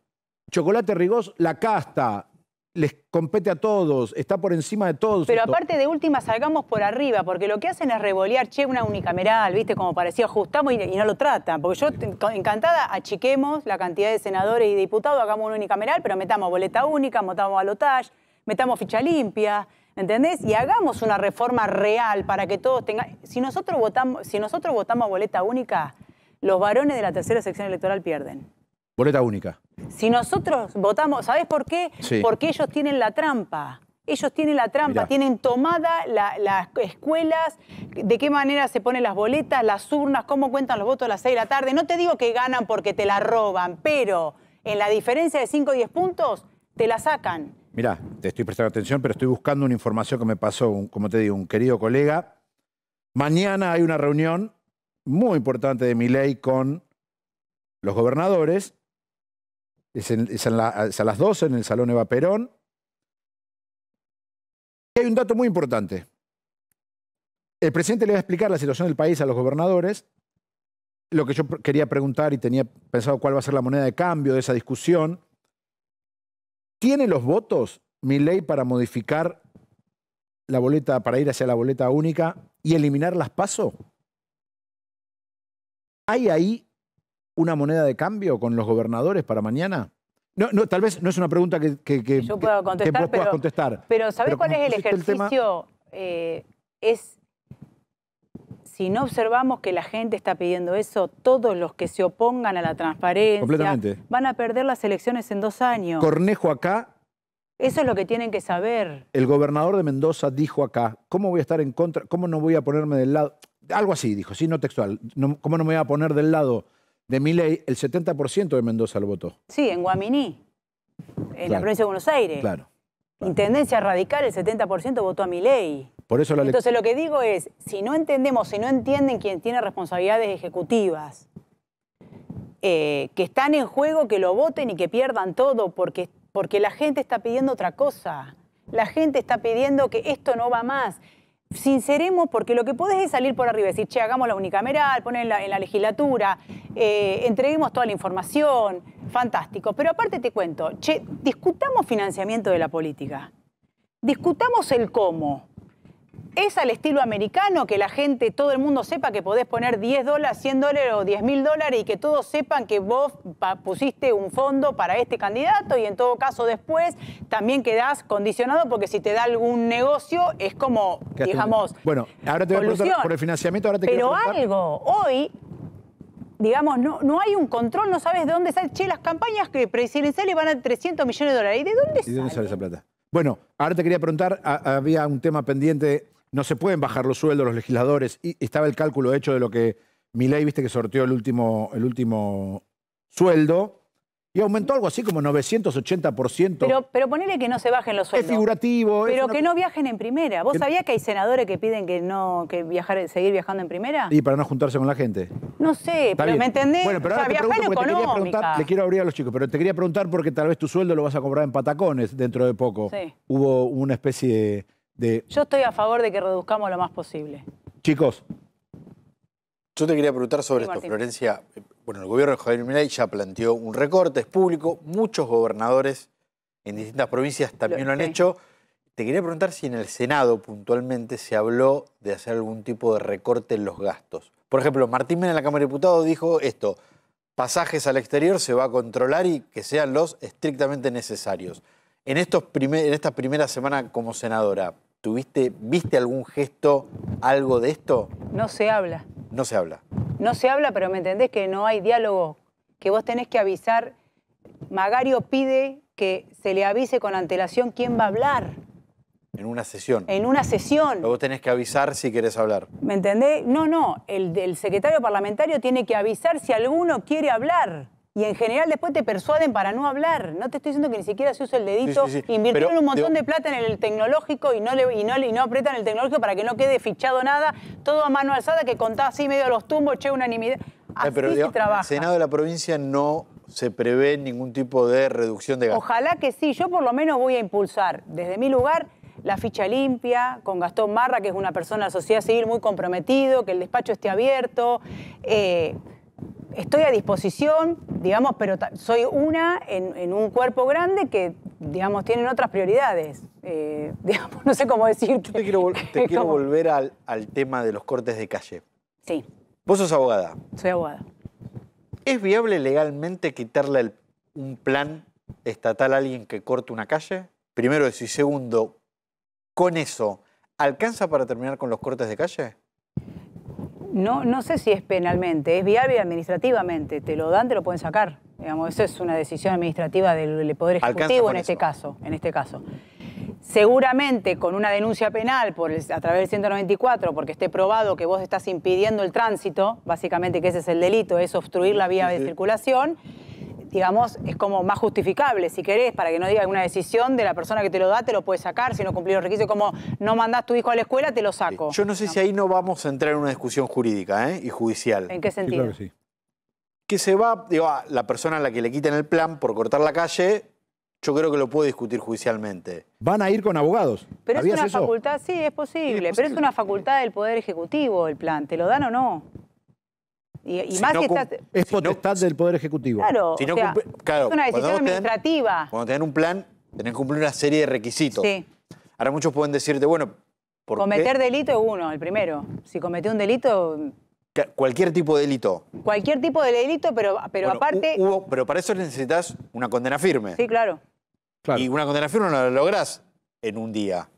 Chocolate Rigós, la casta, les compete a todos, está por encima de todos. Pero aparte de última, salgamos por arriba, porque lo que hacen es revolear, che, una unicameral, ¿viste? Como parecía, ajustamos y, no lo tratan. Porque yo, encantada, achiquemos la cantidad de senadores y diputados, hagamos una unicameral, pero metamos boleta única, metamos ballotage, metamos ficha limpia, ¿entendés? Y hagamos una reforma real para que todos tengan... Si nosotros votamos, si nosotros votamos boleta única, los varones de la tercera sección electoral pierden. Boleta única. Si nosotros votamos, ¿sabes por qué? Porque ellos tienen la trampa. Ellos tienen la trampa, tienen tomada las escuelas, de qué manera se ponen las boletas, las urnas, cómo cuentan los votos a las 6 de la tarde. No te digo que ganan porque te la roban, pero en la diferencia de 5 o 10 puntos, te la sacan. Mirá, te estoy prestando atención, pero estoy buscando una información que me pasó, como te digo, un querido colega. Mañana hay una reunión muy importante de mi ley con los gobernadores es, a las 12 en el Salón Eva Perón. Y hay un dato muy importante. El presidente le va a explicar la situación del país a los gobernadores. Lo que yo quería preguntar y tenía pensado cuál va a ser la moneda de cambio de esa discusión. ¿Tiene los votos mi ley para modificar la boleta, para ir hacia la boleta única y eliminar las PASO? ¿Hay ahí una moneda de cambio con los gobernadores para mañana? No, no, tal vez no es una pregunta que, que, puedo contestar, puedas pero, contestar. Pero ¿sabés cuál es el ejercicio? Eh, es, si no observamos que la gente está pidiendo eso, todos los que se opongan a la transparencia van a perder las elecciones en dos años. Cornejo acá eso es lo que tienen que saber. El gobernador de Mendoza dijo acá, ¿cómo voy a estar en contra? ¿Cómo no voy a ponerme del lado? Algo así dijo, sí, no textual. ¿Cómo no me voy a poner del lado de ley, el 70% de Mendoza lo votó. Sí, en Guaminí, en la provincia de Buenos Aires. Claro. Intendencia radical, el 70% votó a ley. Por eso Entonces lo que digo es, si no entendemos, si no entienden quien tiene responsabilidades ejecutivas, eh, que están en juego, que lo voten y que pierdan todo, porque, porque la gente está pidiendo otra cosa. La gente está pidiendo que esto no va más sinceremos, porque lo que podés es salir por arriba, y decir, che, hagamos la unicameral, ponen en la, legislatura, eh, entreguemos toda la información, fantástico. Pero aparte te cuento, che, discutamos financiamiento de la política, discutamos el cómo. ¿Es al estilo americano que la gente, todo el mundo sepa que podés poner 10 dólares, 100 dólares o 10 mil dólares y que todos sepan que vos pusiste un fondo para este candidato y en todo caso después también quedás condicionado porque si te da algún negocio es como, digamos, Bueno, ahora te voy a preguntar por el financiamiento, ahora te Pero algo, hoy digamos, no, no hay un control, no sabes de dónde salen. las campañas que presidenciales van a 300 millones de dólares. ¿Y de dónde, ¿Y dónde sale esa plata? Bueno, ahora te quería preguntar, había un tema pendiente no se pueden bajar los sueldos los legisladores. Y estaba el cálculo hecho de lo que ley viste que sorteó el último, el último sueldo. Y aumentó algo así como 980%. Pero, pero ponele que no se bajen los sueldos. Es figurativo. Pero que no viajen en primera. ¿Vos sabías que hay senadores que piden que no que viajar, seguir viajando en primera? Y para no juntarse con la gente. No sé, pero ¿me entendés? Bueno, pero ahora te le quiero abrir a los chicos, pero te quería preguntar porque tal vez tu sueldo lo vas a cobrar en patacones dentro de poco. Hubo una especie de yo estoy a favor de que reduzcamos lo más posible. Chicos. Yo te quería preguntar sobre esto, Florencia. Eh, bueno, el gobierno de Javier Milei ya planteó un recorte, es público. Muchos gobernadores en distintas provincias también lo, han hecho. Te quería preguntar si en el Senado puntualmente se habló de hacer algún tipo de recorte en los gastos. Por ejemplo, Martín Mena en la Cámara de Diputados dijo esto, pasajes al exterior se va a controlar y que sean los estrictamente necesarios. En, estos primer, en esta primera semana como senadora, ¿Tuviste, viste algún gesto, algo de esto? No se habla. No se habla. No se habla, pero me entendés que no hay diálogo, que vos tenés que avisar. Magario pide que se le avise con antelación quién va a hablar. En una sesión. En una sesión. Pero vos tenés que avisar si querés hablar. ¿Me entendés? No, no. El, el secretario parlamentario tiene que avisar si alguno quiere hablar y en general después te persuaden para no hablar. No te estoy diciendo que ni siquiera se use el dedito. Invirtieron un montón de plata en el tecnológico y no, le, y, no, apretan el tecnológico para que no quede fichado nada. Todo a mano alzada que contás así medio a los tumbos, che, unanimidad. Eh, así Pero, El Senado de la provincia no se prevé ningún tipo de reducción de gastos. Ojalá que sí. Yo por lo menos voy a impulsar desde mi lugar la ficha limpia, con Gastón Marra, que es una persona de la sociedad civil muy comprometido, que el despacho esté abierto. Eh, estoy a disposición, digamos, pero soy una en, un cuerpo grande que, digamos, tienen otras prioridades. Eh, no sé cómo decir. te quiero, volver al, tema de los cortes de calle. Sí. Vos sos abogada. Soy abogada. ¿Es viable legalmente quitarle un plan estatal a alguien que corte una calle? Primero eso. Y segundo, ¿con eso alcanza para terminar con los cortes de calle? No, no sé si es penalmente, es viable administrativamente. Te lo dan, te lo pueden sacar. Digamos, eso es una decisión administrativa del Poder Ejecutivo en este, caso, en este caso. Seguramente con una denuncia penal por a través del 194, porque esté probado que vos estás impidiendo el tránsito, básicamente que ese es el delito, es obstruir la vía de circulación digamos, es como más justificable, si querés, para que no diga alguna decisión de la persona que te lo da, te lo puede sacar, si no cumplís los requisitos, como no mandás tu hijo a la escuela, te lo saco. Yo no sé si ahí no vamos a entrar en una discusión jurídica ¿eh? y judicial. ¿En qué sentido? que, se va, digo, la persona a la que le quiten el plan por cortar la calle, yo creo que lo puedo discutir judicialmente. Van a ir con abogados. Pero es una facultad, sí, es posible, pero es una facultad del Poder Ejecutivo el plan, ¿te lo dan o no? Y, Es potestad del Poder Ejecutivo. Claro, es una decisión administrativa. cuando tenés un plan, tenés que cumplir una serie de requisitos. Sí. Ahora muchos pueden decirte, bueno, ¿por Cometer delito es uno, el primero. Si cometió un delito... Cualquier tipo de delito. Cualquier tipo de delito, pero, pero aparte... pero para eso necesitas una condena firme. Sí, claro. Y una condena firme no la lográs en un día.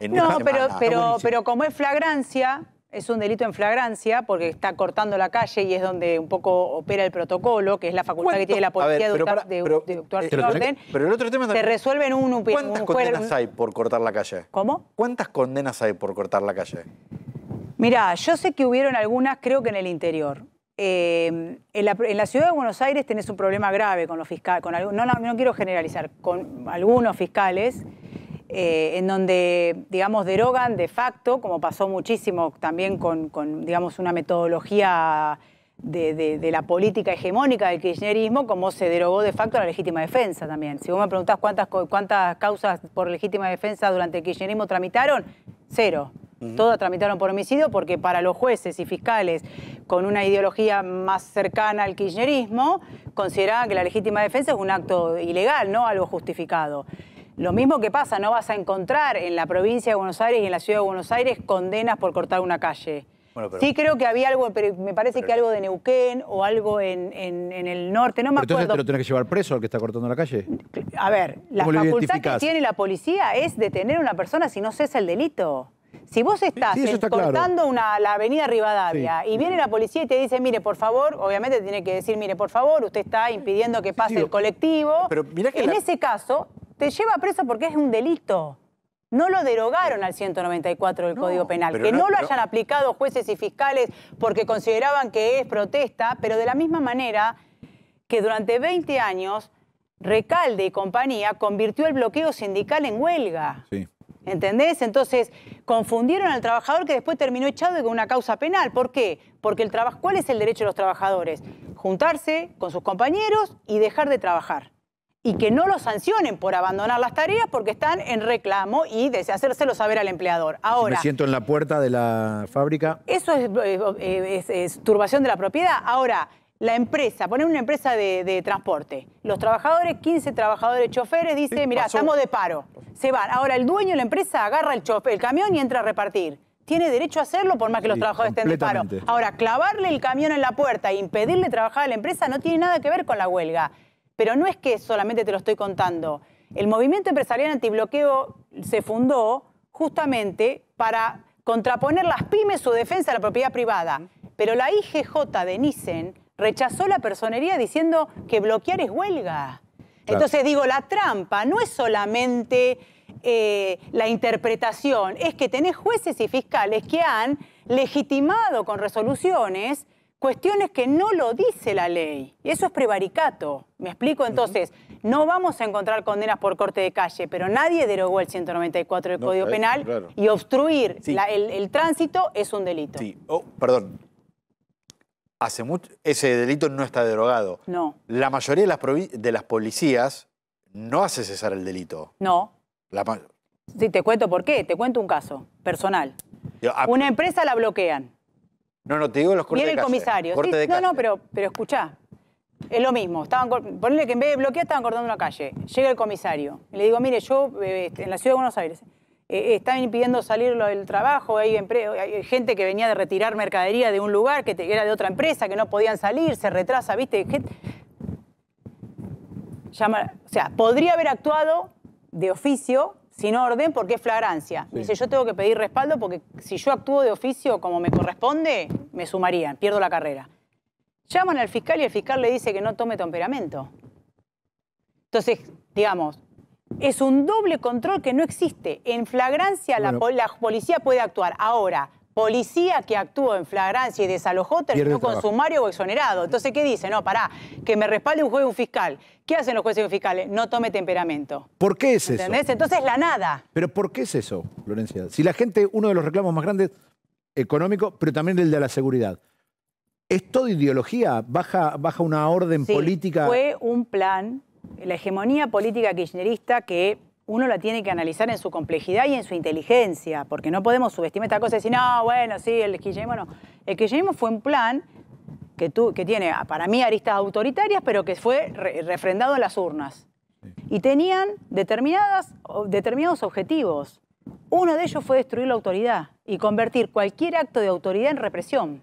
no, pero, pero, pero como es flagrancia, es un delito en flagrancia porque está cortando la calle y es donde un poco opera el protocolo, que es la facultad que tiene la policía de, de, actuar sin orden. Pero el otro tema es... Se resuelve en un... ¿Cuántas condenas hay por cortar la calle? ¿Cómo? ¿Cuántas condenas hay por cortar la calle? Mirá, yo sé que hubieron algunas, creo que en el interior. Eh, en, la, ciudad de Buenos Aires tenés un problema grave con los fiscales, con, no, quiero generalizar, con algunos fiscales eh, en donde, digamos, derogan de facto, como pasó muchísimo también con, digamos, una metodología de, la política hegemónica del kirchnerismo, como se derogó de facto la legítima defensa también. Si vos me preguntás cuántas, causas por legítima defensa durante el kirchnerismo tramitaron, cero. Todas tramitaron por homicidio porque para los jueces y fiscales con una ideología más cercana al kirchnerismo consideraban que la legítima defensa es un acto ilegal, no algo justificado. Lo mismo que pasa, no vas a encontrar en la provincia de Buenos Aires y en la ciudad de Buenos Aires condenas por cortar una calle. sí creo que había algo, pero me parece que algo de Neuquén o algo en, el norte, no me acuerdo. Entonces te lo tenés que llevar preso al que está cortando la calle. A ver, la facultad que tiene la policía es detener a una persona si no cesa el delito. Si vos estás cortando la avenida Rivadavia y viene la policía y te dice, mire, por favor, obviamente tiene que decir, mire, por favor, usted está impidiendo que pase el colectivo. Pero mira que en ese caso, te lleva preso porque es un delito. No lo derogaron al 194 del Código Penal. Que no, lo hayan aplicado jueces y fiscales porque consideraban que es protesta, pero de la misma manera que durante 20 años Recalde y compañía convirtió el bloqueo sindical en huelga. ¿Entendés? Entonces, confundieron al trabajador que después terminó echado con una causa penal. ¿Por qué? Porque el trabajo, ¿cuál es el derecho de los trabajadores? Juntarse con sus compañeros y dejar de trabajar y que no lo sancionen por abandonar las tareas porque están en reclamo y hacérselo saber al empleador. Ahora, me siento en la puerta de la fábrica. Eso eh, eh, es, turbación de la propiedad. Ahora, la empresa, poner una empresa de, transporte. Los trabajadores, 15 trabajadores choferes, dicen, mira, estamos de paro. Se van. Ahora el dueño de la empresa agarra el, chofer, el camión y entra a repartir. Tiene derecho a hacerlo por más que los trabajadores estén de paro. Ahora, clavarle el camión en la puerta e impedirle trabajar a la empresa no tiene nada que ver con la huelga. Pero no es que solamente te lo estoy contando. El movimiento empresarial antibloqueo se fundó justamente para contraponer las pymes su defensa de la propiedad privada. Pero la IGJ de Nissen rechazó la personería diciendo que bloquear es huelga. Entonces digo, la trampa no es solamente eh, la interpretación, es que tenés jueces y fiscales que han legitimado con resoluciones cuestiones que no lo dice la ley. eso es prevaricato. ¿Me explico? Entonces, no vamos a encontrar condenas por corte de calle, pero nadie derogó el 194 del Código eh, Penal y obstruir el, tránsito es un delito. Sí, oh, perdón. Hace mucho, ese delito no está derogado. No. La mayoría de las, de las policías no hace cesar el delito. No. sí, te cuento por qué. Te cuento un caso personal. Ah, Una empresa la bloquean no, no, te digo los cortes el comisario. no, no, pero, pero escuchá. Es lo mismo. Estaban, ponle que en vez de bloquear estaban cortando la calle. Llega el comisario. le digo, mire, yo eh, este, en la ciudad de Buenos Aires eh, eh, están impidiendo salir del trabajo. Hay, gente que venía de retirar mercadería de un lugar que te, era de otra empresa, que no podían salir, se retrasa, ¿viste? Llama, o sea, podría haber actuado de oficio sin orden porque es flagrancia. Dice, yo tengo que pedir respaldo porque si yo actúo de oficio como me corresponde, me sumarían, pierdo la carrera. Llaman al fiscal y el fiscal le dice que no tome temperamento. Entonces, digamos, es un doble control que no existe. En flagrancia la policía puede actuar. Ahora, policía que actuó en flagrancia y desalojó terminó con sumario o exonerado. Entonces, ¿qué dice? No, pará, que me respalde un juez un fiscal. ¿Qué hacen los jueces y fiscales? No tome temperamento. ¿Por qué es ¿Entendés? eso? Entonces, la nada. Pero ¿por qué es eso, Florencia? Si la gente, uno de los reclamos más grandes, económico, pero también el de la seguridad. ¿Es todo ideología? ¿Baja, baja una orden política? Fue un plan, la hegemonía política kirchnerista que uno la tiene que analizar en su complejidad y en su inteligencia, porque no podemos subestimar esta cosa y decir, no, bueno, sí, el kirchnerismo no. El kirchnerismo fue un plan que, tiene, para mí, aristas autoritarias, pero que fue refrendado en las urnas. Y tenían determinadas, determinados objetivos. Uno de ellos fue destruir la autoridad y convertir cualquier acto de autoridad en represión.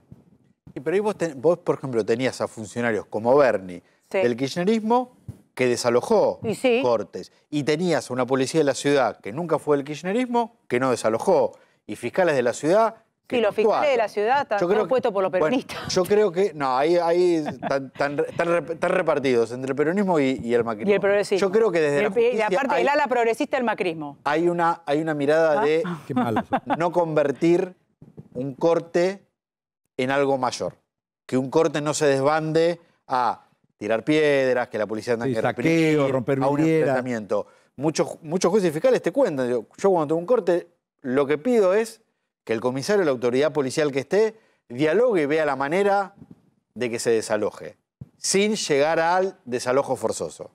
Y pero vos, vos, por ejemplo, tenías a funcionarios como Berni el del kirchnerismo que desalojó Cortes. Y tenías una policía de la ciudad que nunca fue el kirchnerismo, que no desalojó. Y fiscales de la ciudad sí, los fiscales de la ciudad están por los peronistas. yo creo que, no, ahí, están, repartidos entre el peronismo y, el macrismo. Y el progresismo. Yo creo que desde el, la Y aparte ala progresista, el macrismo. Hay una, hay una mirada de ah. Qué no convertir un corte en algo mayor. Que un corte no se desbande a tirar piedras, que la policía anda que romper a un enfrentamiento. Muchos, muchos jueces y fiscales te cuentan, yo, yo cuando tengo un corte, lo que pido es que el comisario la autoridad policial que esté dialogue y vea la manera de que se desaloje, sin llegar al desalojo forzoso.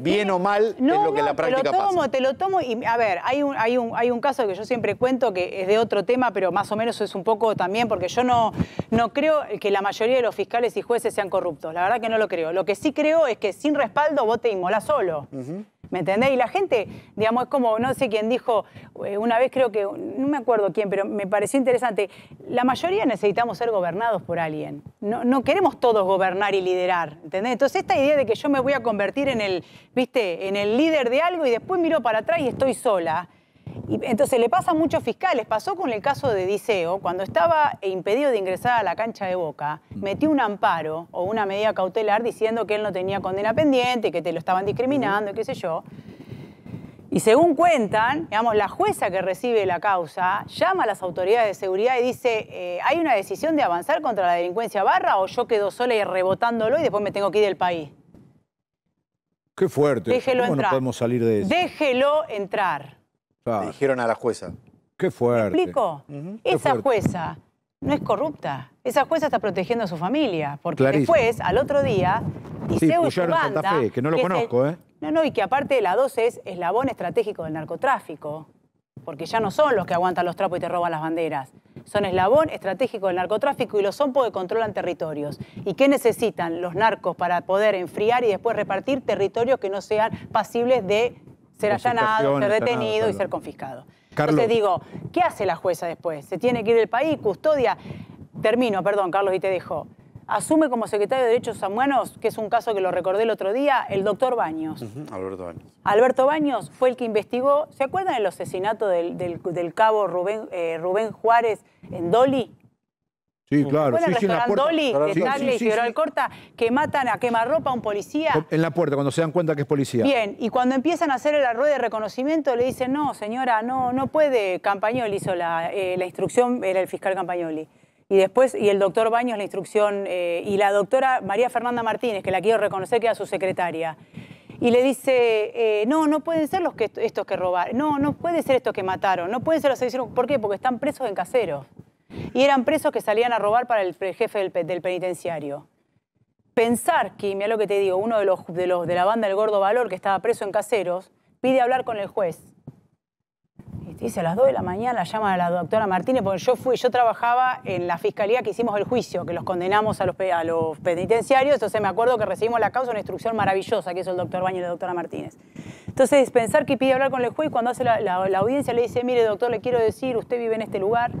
Bien o mal es lo que la práctica te lo tomo, Te lo tomo y, a ver, hay un, hay, un, hay un caso que yo siempre cuento que es de otro tema, pero más o menos es un poco también, porque yo no, no creo que la mayoría de los fiscales y jueces sean corruptos. La verdad que no lo creo. Lo que sí creo es que sin respaldo vos te inmolás solo. ¿Me entendés? Y la gente, digamos, es como, no sé quién dijo, eh, una vez creo que, no me acuerdo quién, pero me pareció interesante, la mayoría necesitamos ser gobernados por alguien. No, queremos todos gobernar y liderar, ¿entendés? Entonces esta idea de que yo me voy a convertir en el, viste, en el líder de algo y después miro para atrás y estoy sola, entonces le pasa a muchos fiscales. Pasó con el caso de Diseo cuando estaba impedido de ingresar a la cancha de Boca, metió un amparo o una medida cautelar diciendo que él no tenía condena pendiente, que te lo estaban discriminando, qué sé yo. Y según cuentan, digamos, la jueza que recibe la causa llama a las autoridades de seguridad y dice, eh, ¿hay una decisión de avanzar contra la delincuencia barra o yo quedo sola y rebotándolo y después me tengo que ir del país? Qué fuerte. Déjelo No podemos salir de eso? Déjelo entrar dijeron a la jueza. Qué fuerte. explico? Esa jueza no es corrupta. Esa jueza está protegiendo a su familia. Porque después, al otro día, sí, que no lo conozco, ¿eh? No, no, y que aparte de la 12 es eslabón estratégico del narcotráfico. Porque ya no son los que aguantan los trapos y te roban las banderas. Son eslabón estratégico del narcotráfico y lo son porque controlan territorios. ¿Y qué necesitan los narcos para poder enfriar y después repartir territorios que no sean pasibles de ser allanado, ser detenido y ser confiscado. Carlos. Entonces digo, ¿qué hace la jueza después? ¿Se tiene que ir del país? ¿Custodia? Termino, perdón, Carlos, y te dejo. Asume como secretario de Derechos Humanos, que es un caso que lo recordé el otro día, el doctor Baños. Alberto Baños. Alberto Baños fue el que investigó, ¿se acuerdan el asesinato del, cabo Rubén, eh, Rubén Juárez en Doli? Sí, claro. Sí, sí, en la puerta. Doli, de que matan a quemarropa a un policía? En la puerta, cuando se dan cuenta que es policía. Bien, y cuando empiezan a hacer el rueda de reconocimiento, le dicen, no, señora, no, no puede. Campagnoli hizo la, eh, la instrucción, era el fiscal Campagnoli. Y después, y el doctor Baños la instrucción, eh, y la doctora María Fernanda Martínez, que la quiero reconocer, que era su secretaria. Y le dice, eh, no, no pueden ser los que, estos que robaron, no, no pueden ser estos que mataron, no pueden ser los que hicieron, ¿por qué? Porque están presos en caseros y eran presos que salían a robar para el jefe del, penitenciario. Pensar que, mira lo que te digo, uno de los, de la banda del Gordo Valor, que estaba preso en Caseros, pide hablar con el juez. Y dice, a las 2 de la mañana llama a la doctora Martínez, porque yo fui, yo trabajaba en la fiscalía que hicimos el juicio, que los condenamos a los, penitenciarios, entonces me acuerdo que recibimos la causa, una instrucción maravillosa que hizo el doctor Baño y la doctora Martínez. Entonces, pensar que pide hablar con el juez, cuando hace la audiencia le dice, mire doctor, le quiero decir, usted vive en este lugar,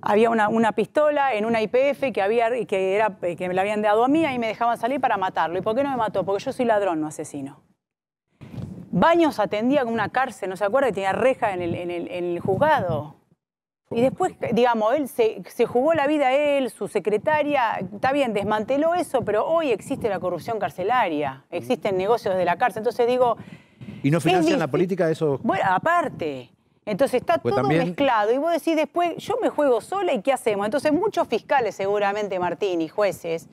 había una, pistola en una IPF que, que, que me la habían dado a mí y me dejaban salir para matarlo. ¿Y por qué no me mató? Porque yo soy ladrón, no asesino. Baños atendía con una cárcel, ¿no se acuerda? Y tenía reja en el, juzgado. Y después, digamos, él se, jugó la vida él, su secretaria, está bien, desmanteló eso, pero hoy existe la corrupción carcelaria, existen negocios de la cárcel. Entonces digo... ¿Y no financian la política de esos...? Bueno, aparte, entonces está pues todo mezclado y vos decís después, yo me juego sola y ¿qué hacemos? Entonces muchos fiscales seguramente, Martín, y jueces,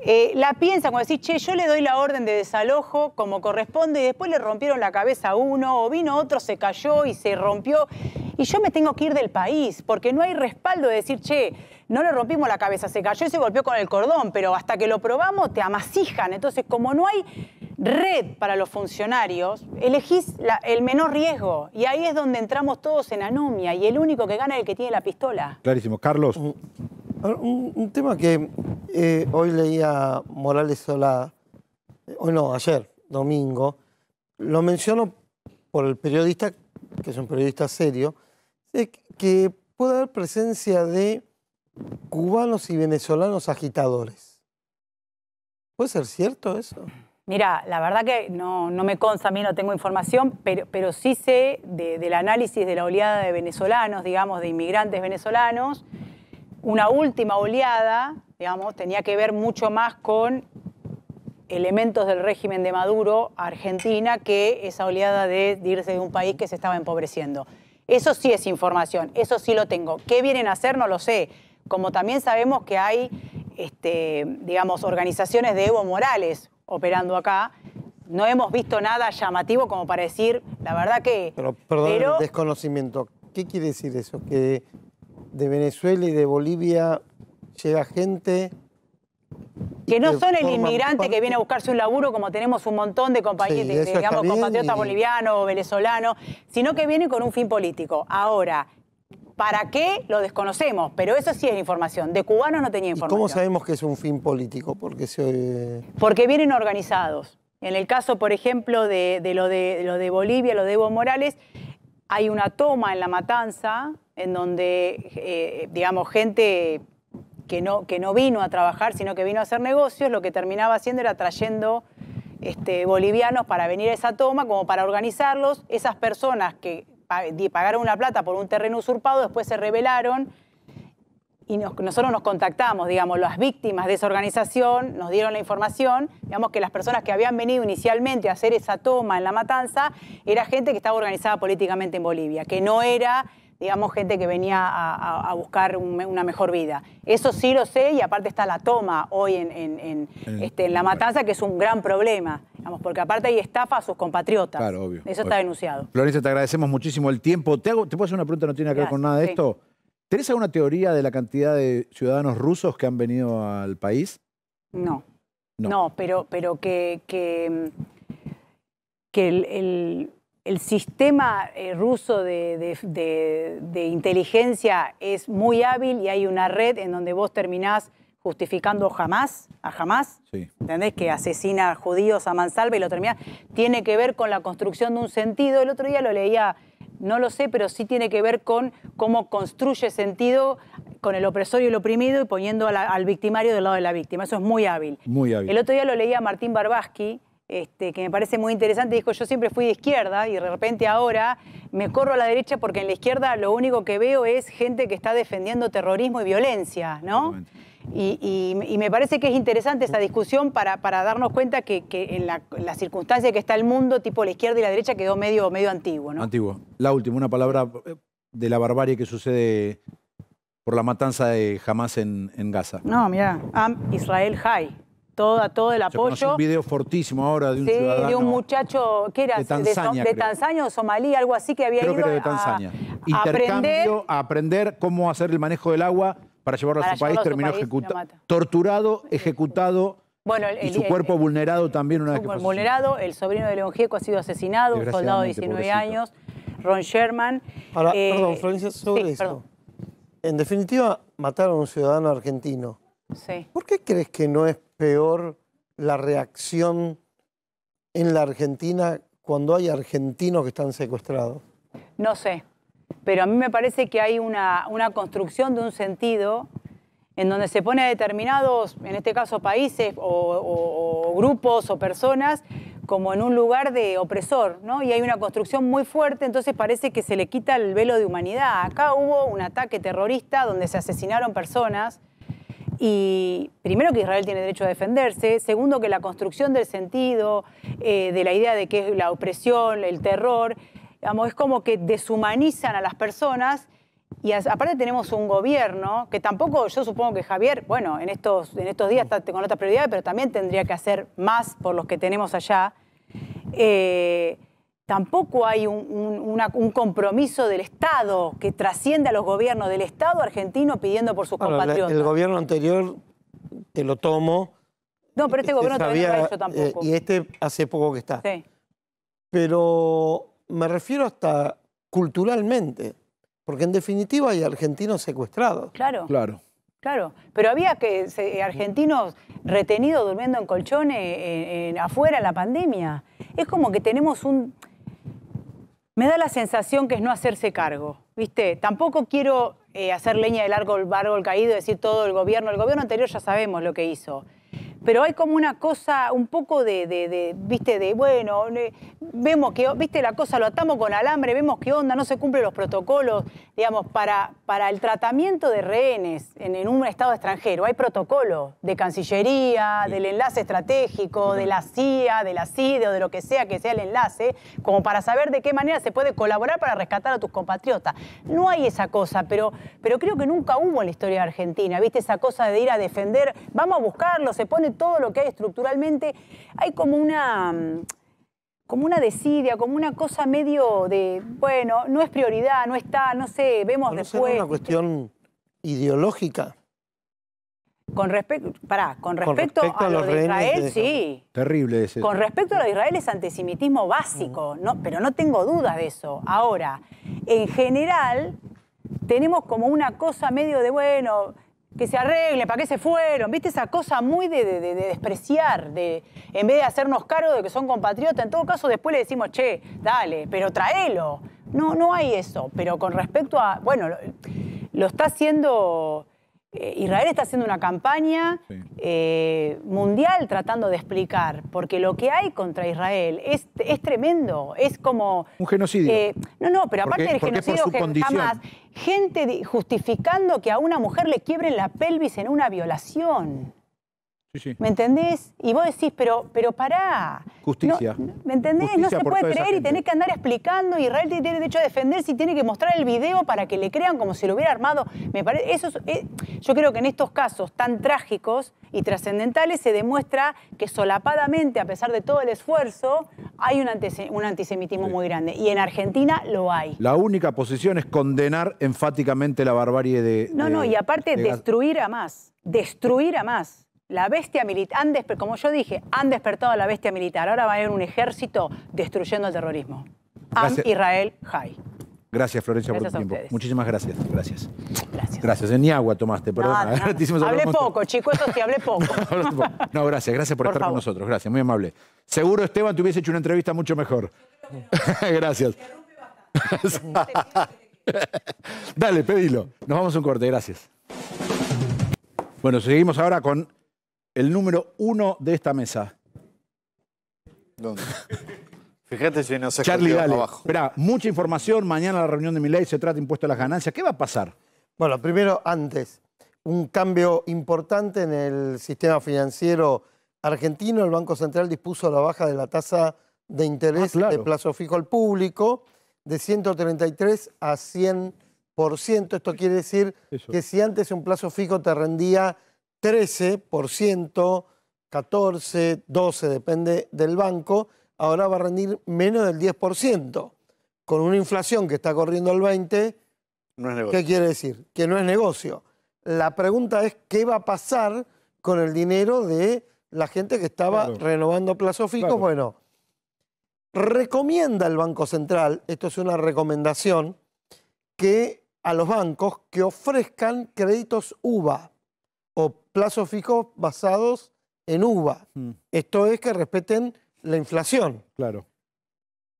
eh, la piensan cuando decís, che, yo le doy la orden de desalojo como corresponde y después le rompieron la cabeza a uno o vino otro, se cayó y se rompió y yo me tengo que ir del país porque no hay respaldo de decir, che, no le rompimos la cabeza, se cayó y se golpeó con el cordón, pero hasta que lo probamos te amasijan. Entonces, como no hay red para los funcionarios, elegís el menor riesgo y ahí es donde entramos todos en anomia y el único que gana es el que tiene la pistola. Clarísimo. Carlos. Un, tema que eh, hoy leía Morales Sola, eh, hoy no, ayer, domingo, lo menciono por el periodista, que es un periodista serio, que puede haber presencia de cubanos y venezolanos agitadores. ¿Puede ser cierto eso? Mira, la verdad que no, me consta, a mí no tengo información, pero, sí sé del análisis de la oleada de venezolanos, digamos, de inmigrantes venezolanos. Una última oleada, digamos, tenía que ver mucho más con elementos del régimen de Maduro Argentina que esa oleada de, de irse de un país que se estaba empobreciendo. Eso sí es información, eso sí lo tengo. ¿Qué vienen a hacer? No lo sé como también sabemos que hay, este, digamos, organizaciones de Evo Morales operando acá. No hemos visto nada llamativo como para decir, la verdad que... Pero, perdón, desconocimiento. ¿Qué quiere decir eso? Que de Venezuela y de Bolivia llega gente... Que no son el inmigrante que viene a buscarse un laburo, como tenemos un montón de, compañeros, digamos, compatriotas bolivianos o venezolanos, sino que viene con un fin político. Ahora, ¿Para qué? Lo desconocemos, pero eso sí es información. De cubanos no tenía información. ¿Cómo sabemos que es un fin político? Porque, eh, Porque vienen organizados. En el caso, por ejemplo, de, lo, de, lo de Bolivia, lo de Evo Morales, hay una toma en la matanza en donde, eh, digamos, gente que no, que no vino a trabajar, sino que vino a hacer negocios, lo que terminaba haciendo era trayendo este, bolivianos para venir a esa toma, como para organizarlos. Esas personas que pagaron una plata por un terreno usurpado, después se rebelaron y nosotros nos contactamos, digamos, las víctimas de esa organización nos dieron la información, digamos que las personas que habían venido inicialmente a hacer esa toma en la matanza era gente que estaba organizada políticamente en Bolivia, que no era digamos, gente que venía a, buscar una mejor vida. Eso sí lo sé y aparte está la toma hoy en, en, en, este, La Matanza, que es un gran problema, digamos, porque aparte hay estafa a sus compatriotas. Claro, obvio. Eso está denunciado. Florencia, te agradecemos muchísimo el tiempo. Te, te puedo hacer una pregunta, no tiene que ver con nada de esto. ¿Tenés alguna teoría de la cantidad de ciudadanos rusos que han venido al país? No. No, pero, pero que, que, el el sistema eh, ruso de, inteligencia es muy hábil y hay una red en donde vos terminás justificando jamás, a jamás, ¿entendés? Que asesina a judíos a mansalva y lo terminás. Tiene que ver con la construcción de un sentido. El otro día lo leía, no lo sé, pero sí tiene que ver con cómo construye sentido con el opresor y el oprimido y poniendo al victimario del lado de la víctima. Eso es muy hábil. Muy hábil. El otro día lo leía Martín Barbaski, este, que me parece muy interesante, dijo, yo siempre fui de izquierda y de repente ahora me corro a la derecha porque en la izquierda lo único que veo es gente que está defendiendo terrorismo y violencia, ¿no? Y, me parece que es interesante Esta discusión para, darnos cuenta que, en la, la, circunstancia que está el mundo, tipo la izquierda y la derecha, quedó medio, medio antiguo, ¿no? Antiguo. La última, una palabra eh, de la barbarie que sucede por la matanza de Hamas en, en Gaza. No, mira, Am Israel High todo, el apoyo. un video fortísimo ahora de un sí, de un muchacho, ¿qué era? De Tanzania. De, Tanzania o Somalí, algo así que había ido de Tanzania. A, aprender, a cómo hacer el manejo del agua para llevarlo a su país, terminó ejecutado, torturado, ejecutado. Bueno, y su cuerpo vulnerado también una vez vulnerado, el sobrino de León Gieco ha sido asesinado, un soldado de 19 años, Ron Sherman. Eh, perdón, Florencia, sobre En definitiva, mataron a un ciudadano argentino. Sí. ¿Por qué crees que no es peor la reacción en la Argentina cuando hay argentinos que están secuestrados? No sé, pero a mí me parece que hay una, construcción de un sentido en donde se pone a determinados, en este caso países o, grupos o personas, como en un lugar de opresor, ¿no? Y hay una construcción muy fuerte, entonces parece que se le quita el velo de humanidad. Acá hubo un ataque terrorista donde se asesinaron personas, y primero que Israel tiene derecho a defenderse, segundo que la construcción del sentido, eh, de la idea de que es la opresión, el terror, digamos, es como que deshumanizan a las personas y aparte tenemos un gobierno que tampoco, yo supongo que Javier, bueno, en estos, en estos días está con otras prioridades, pero también tendría que hacer más por los que tenemos allá. Eh, tampoco hay un, compromiso del Estado que trasciende a los gobiernos del Estado argentino pidiendo por sus compatriotas. el gobierno anterior, te lo tomo. No, pero este, este gobierno todavía hecho tampoco. Eh, y este hace poco que está. Sí. Pero me refiero hasta culturalmente, porque en definitiva hay argentinos secuestrados. Claro. Claro. Claro, pero había que argentinos retenidos durmiendo en colchones eh, eh, en, afuera la pandemia. Es como que tenemos un, me da la sensación que es no hacerse cargo. ¿Viste? Tampoco quiero eh, hacer leña del árbol, árbol caído, decir todo el gobierno. El gobierno anterior ya sabemos lo que hizo pero hay como una cosa, un poco de, viste, de, bueno, vemos que, viste, la cosa lo atamos con alambre, vemos qué onda, no se cumplen los protocolos, digamos, para, para el tratamiento de rehenes en, un estado extranjero. Hay protocolos de Cancillería, del enlace estratégico, de la CIA, de la CIDE o de lo que sea que sea el enlace, como para saber de qué manera se puede colaborar para rescatar a tus compatriotas. No hay esa cosa, pero, pero creo que nunca hubo en la historia de Argentina, viste, esa cosa de ir a defender, vamos a buscarlo, se pone todo lo que hay estructuralmente, hay como una mm, como una desidia, como una cosa medio de, bueno, no es prioridad, no está, no sé, vemos después. ¿Es una cuestión ideológica? Con respecto, pará, con respecto, a, lo de Israel, sí. Terrible ese. Con respecto a lo de Israel es antisemitismo básico, mm. no, pero no tengo duda de eso. Ahora, en general, tenemos como una cosa medio de, bueno, que se arregle, ¿para qué se fueron? ¿Viste esa cosa muy de, despreciar, de, en vez de hacernos cargo de que son compatriotas? En todo caso, después le decimos, che, dale, pero tráelo No, no hay eso. Pero con respecto a. Bueno, lo está haciendo eh, Israel está haciendo una campaña eh, mundial tratando de explicar, porque lo que hay contra Israel es, es tremendo, es como... Un genocidio. Eh, no, no, pero aparte del genocidio jamás, gente justificando que a una mujer le quiebren la pelvis en una violación. ¿Me entendés? Y vos decís, pero, pero pará. Justicia. ¿Me entendés? no se puede creer y tenés que andar explicando. Israel tiene derecho a defenderse y tiene que mostrar el video para que le crean como si lo hubiera armado. Me parece, eso eh, yo creo que en estos casos tan trágicos y trascendentales se demuestra que solapadamente, a pesar de todo el esfuerzo, hay un, antisemitismo muy grande. Y en Argentina lo hay. La única posición es condenar enfáticamente la barbarie de... No, no, y aparte destruir a más. Destruir a más la bestia militar, como yo dije, han despertado a la bestia militar. Ahora va a haber un ejército destruyendo el terrorismo. Am Israel Jai. Gracias, Florencia, por tu tiempo. Muchísimas gracias. Gracias. Gracias. Gracias. En agua tomaste, perdón. Hable poco, chico, eso sí, hablé poco. no, gracias, gracias por, estar con nosotros. Gracias, muy amable. Seguro Esteban te hubiese hecho una entrevista mucho mejor. gracias. Dale, pedilo. Nos vamos a un corte, gracias. Bueno, seguimos ahora con el número uno de esta mesa. ¿Dónde? Fíjate si no se Charlie, dale. Abajo. Esperá, mucha información. Mañana la reunión de mi ley se trata de impuestos a las ganancias. ¿Qué va a pasar? Bueno, primero, antes, un cambio importante en el sistema financiero argentino. El Banco Central dispuso la baja de la tasa de interés ah, de plazo fijo al público de 133 a 100%. Esto quiere decir que si antes un plazo fijo te rendía 13%, 14, 12, depende del banco, ahora va a rendir menos del 10%, con una inflación que está corriendo al 20. ¿Qué quiere decir? Que no es negocio. La pregunta es qué va a pasar con el dinero de la gente que estaba renovando plazos fijos. Bueno, recomienda el Banco Central, esto es una recomendación, que a los bancos que ofrezcan créditos UVA o plazos fijos basados en UVA. Hmm. Esto es que respeten la inflación. Claro.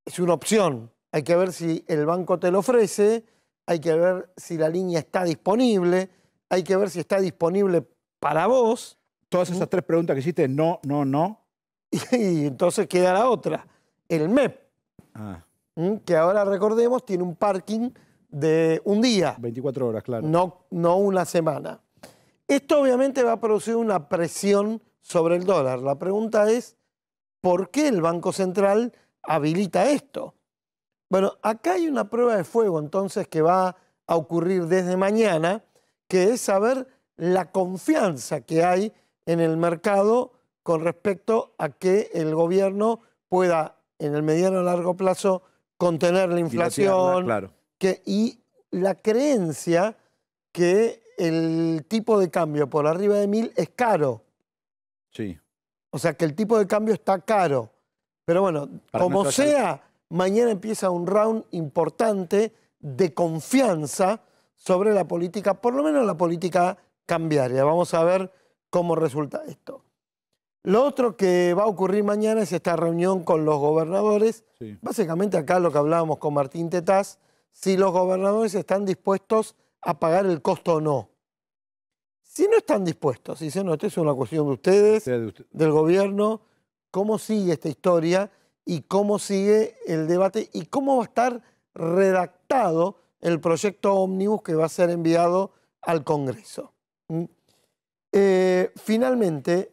Es una opción. Hay que ver si el banco te lo ofrece, hay que ver si la línea está disponible, hay que ver si está disponible para vos. Todas esas mm. tres preguntas que hiciste, no, no, no. Y, entonces queda la otra, el MEP, ah. que ahora recordemos tiene un parking de un día. 24 horas, claro. No, no una semana. Esto obviamente va a producir una presión sobre el dólar. La pregunta es, ¿por qué el Banco Central habilita esto? Bueno, acá hay una prueba de fuego entonces que va a ocurrir desde mañana, que es saber la confianza que hay en el mercado con respecto a que el gobierno pueda en el mediano a largo plazo contener la inflación y la creencia que el tipo de cambio por arriba de mil es caro. Sí. O sea que el tipo de cambio está caro. Pero bueno, como sea, mañana empieza un round importante de confianza sobre la política, por lo menos la política cambiaria. Vamos a ver cómo resulta esto. Lo otro que va a ocurrir mañana es esta reunión con los gobernadores. Básicamente acá lo que hablábamos con Martín Tetaz, si los gobernadores están dispuestos a pagar el costo o no. Si no están dispuestos, si dicen, no, esto es una cuestión de ustedes, del gobierno, ¿cómo sigue esta historia y cómo sigue el debate y cómo va a estar redactado el proyecto ómnibus que va a ser enviado al Congreso? ¿Mm? Eh, finalmente,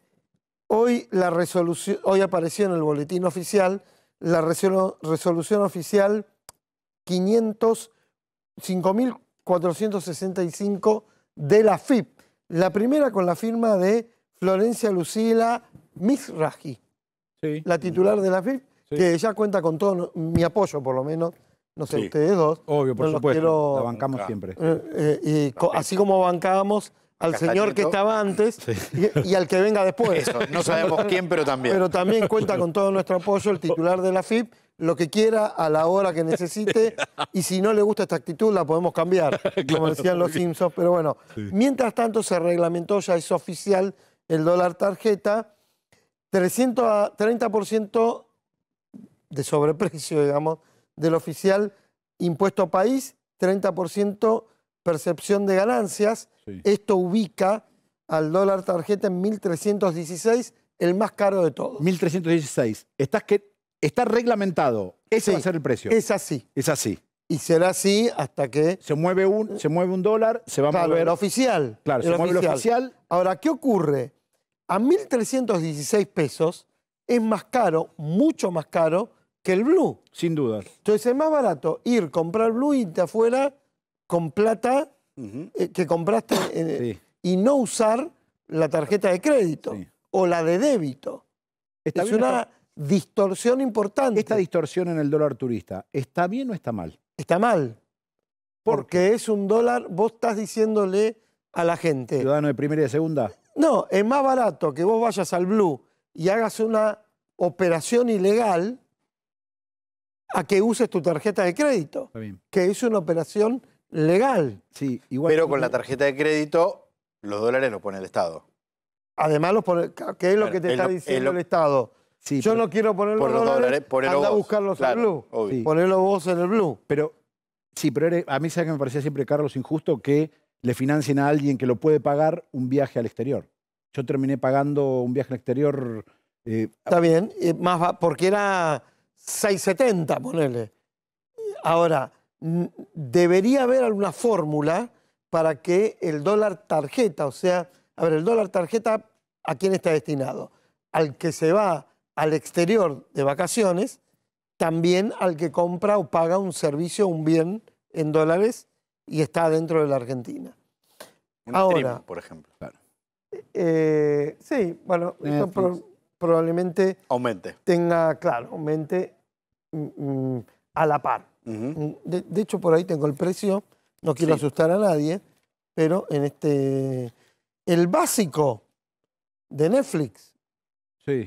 hoy, la resolución, hoy apareció en el boletín oficial la resolución oficial 500, 465 de la FIP. La primera con la firma de Florencia Lucila Mizrahi, la titular de la FIP, que ya cuenta con todo mi apoyo, por lo menos. No sé, ustedes dos. Obvio, por supuesto. bancamos siempre. Eh, eh, así como bancábamos al señor que estaba antes y, al que venga después. no sabemos quién, pero también. Pero también cuenta con todo nuestro apoyo el titular de la FIP lo que quiera a la hora que necesite y si no le gusta esta actitud la podemos cambiar, como decían los Simpsons, pero bueno, mientras tanto se reglamentó, ya es oficial el dólar tarjeta, 30% de sobreprecio, digamos, del oficial impuesto país, 30% percepción de ganancias, esto ubica al dólar tarjeta en 1316, el más caro de todos. 1316, estás que Está reglamentado. Ese va a ser el precio. Es así. Es así. Y será así hasta que... Se mueve un, se mueve un dólar, se va a mover... el oficial. Claro, el se oficial. mueve el oficial. Ahora, ¿qué ocurre? A 1.316 pesos es más caro, mucho más caro, que el blue. Sin duda. Entonces es más barato ir, comprar blue y irte afuera con plata eh, que compraste eh, y no usar la tarjeta de crédito o la de débito. Está es una distorsión importante. Esta distorsión en el dólar turista, ¿está bien o está mal? Está mal. Porque es un dólar, vos estás diciéndole a la gente. Ciudadano de primera y de segunda. No, es más barato que vos vayas al Blue y hagas una operación ilegal a que uses tu tarjeta de crédito. Está bien. Que es una operación legal. Sí, igual Pero con la tarjeta de crédito, los dólares los pone el Estado. Además, los es lo que te está diciendo el Estado yo no quiero poner los, dólares, anda a buscarlos en el Blue. vos en el Blue. Pero, sí, pero a mí se me parecía siempre, Carlos, injusto que le financien a alguien que lo puede pagar un viaje al exterior. Yo terminé pagando un viaje al exterior... Eh, está bien, más porque era 670, ponele. Ahora, mm, debería haber alguna fórmula para que el dólar tarjeta, o sea, a ver, el dólar tarjeta, ¿a quién está destinado? Al que se va al exterior de vacaciones, también al que compra o paga un servicio o un bien en dólares y está dentro de la Argentina. Ahora, por ejemplo. Eh, sí, bueno, probablemente aumente. tenga, claro, aumente mm, mm, a la par. Mm, de, hecho, por ahí tengo el precio, no quiero asustar a nadie, pero en este, el básico de Netflix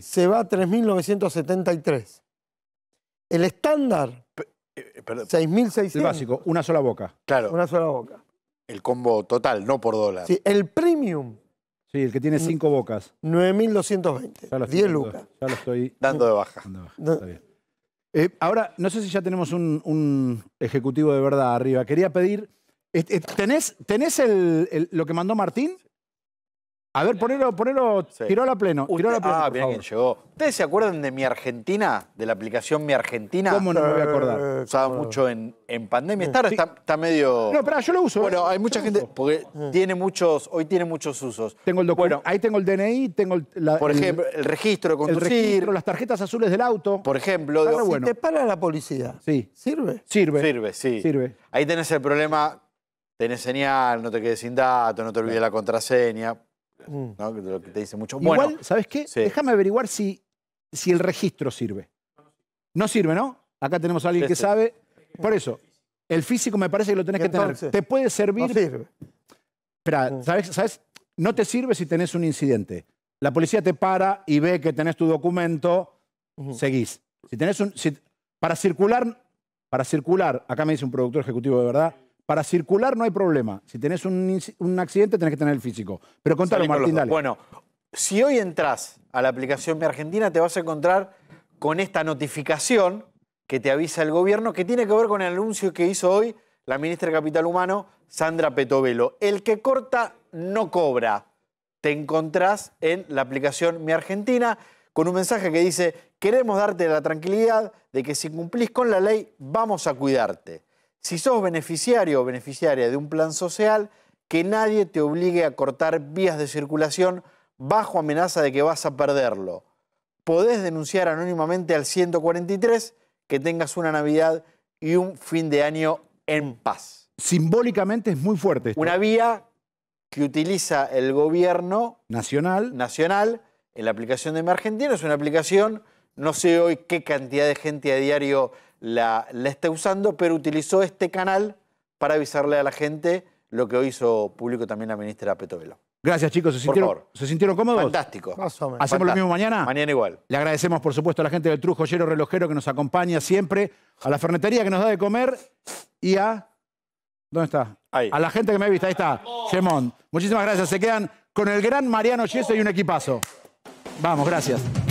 se va a 3.973. El estándar, 6.600. Eh, eh, el básico, una sola boca. Claro. Una sola boca. El combo total, no por dólar. Sí, el premium. Sí, el que tiene cinco bocas. 9.220. 10 lucas. Ya lo estoy dando de baja. Eh, ahora, no sé si ya tenemos un, ejecutivo de verdad arriba. Quería pedir. ¿Tenés, el, lo que mandó Martín? A ver, ponelo, ponelo, tiró a pleno. pleno ah, bien llegó. ¿Ustedes se acuerdan de Mi Argentina? De la aplicación Mi Argentina. ¿Cómo no me voy a acordar? Eh, usaba eh, mucho en, pandemia. Está, está, medio. No, pero yo lo uso. ¿eh? Bueno, hay mucha gente. Porque tiene muchos. Hoy tiene muchos usos. Tengo el documento. Bueno, ahí tengo el DNI, tengo el, Por ejemplo, el, registro de conducir. registro, las tarjetas azules del auto. Por ejemplo, de te para la policía. Sí. ¿Sirve? Sirve. Sirve, sí. Sirve. Ahí tenés el problema. Tenés señal, no te quedes sin datos, no te olvides la contraseña. Mm. te dice mucho. Igual, ¿sabes qué? Déjame averiguar si, si el registro sirve. No sirve, ¿no? Acá tenemos a alguien que sabe. Por eso, el físico me parece que lo tenés que tener. Te puede servir. No mm. ¿sabes? ¿sabes? No te sirve si tenés un incidente. La policía te para y ve que tenés tu documento, seguís. Si tenés un. para circular, para circular, acá me dice un productor ejecutivo de verdad, para circular no hay problema. Si tenés un, accidente, tenés que tener el físico. Pero contalo, Martín, dale. Bueno, si hoy entras a la aplicación Mi Argentina, te vas a encontrar con esta notificación que te avisa el gobierno, que tiene que ver con el anuncio que hizo hoy la ministra de Capital Humano, Sandra Petovelo. El que corta no cobra. Te encontrás en la aplicación Mi Argentina con un mensaje que dice, queremos darte la tranquilidad de que si cumplís con la ley, vamos a cuidarte si sos beneficiario o beneficiaria de un plan social, que nadie te obligue a cortar vías de circulación bajo amenaza de que vas a perderlo. Podés denunciar anónimamente al 143 que tengas una Navidad y un fin de año en paz. Simbólicamente es muy fuerte. Una vía que utiliza el gobierno nacional. nacional en la aplicación de Mi Es una aplicación, no sé hoy qué cantidad de gente a diario la, esté está usando, pero utilizó este canal para avisarle a la gente lo que hoy hizo público también la ministra Petovelo. Gracias, chicos. ¿Se sintieron, ¿se sintieron cómodos? Fantástico. Más o ¿Hacemos lo mismo mañana? Mañana igual. Le agradecemos, por supuesto, a la gente del Trujo Joyero Relojero que nos acompaña siempre, a la fernetería que nos da de comer y a. ¿Dónde está? Ahí. A la gente que me ha visto. Ahí está. Gemón. Muchísimas gracias. Se quedan con el gran Mariano Yeso y un equipazo. Vamos, gracias.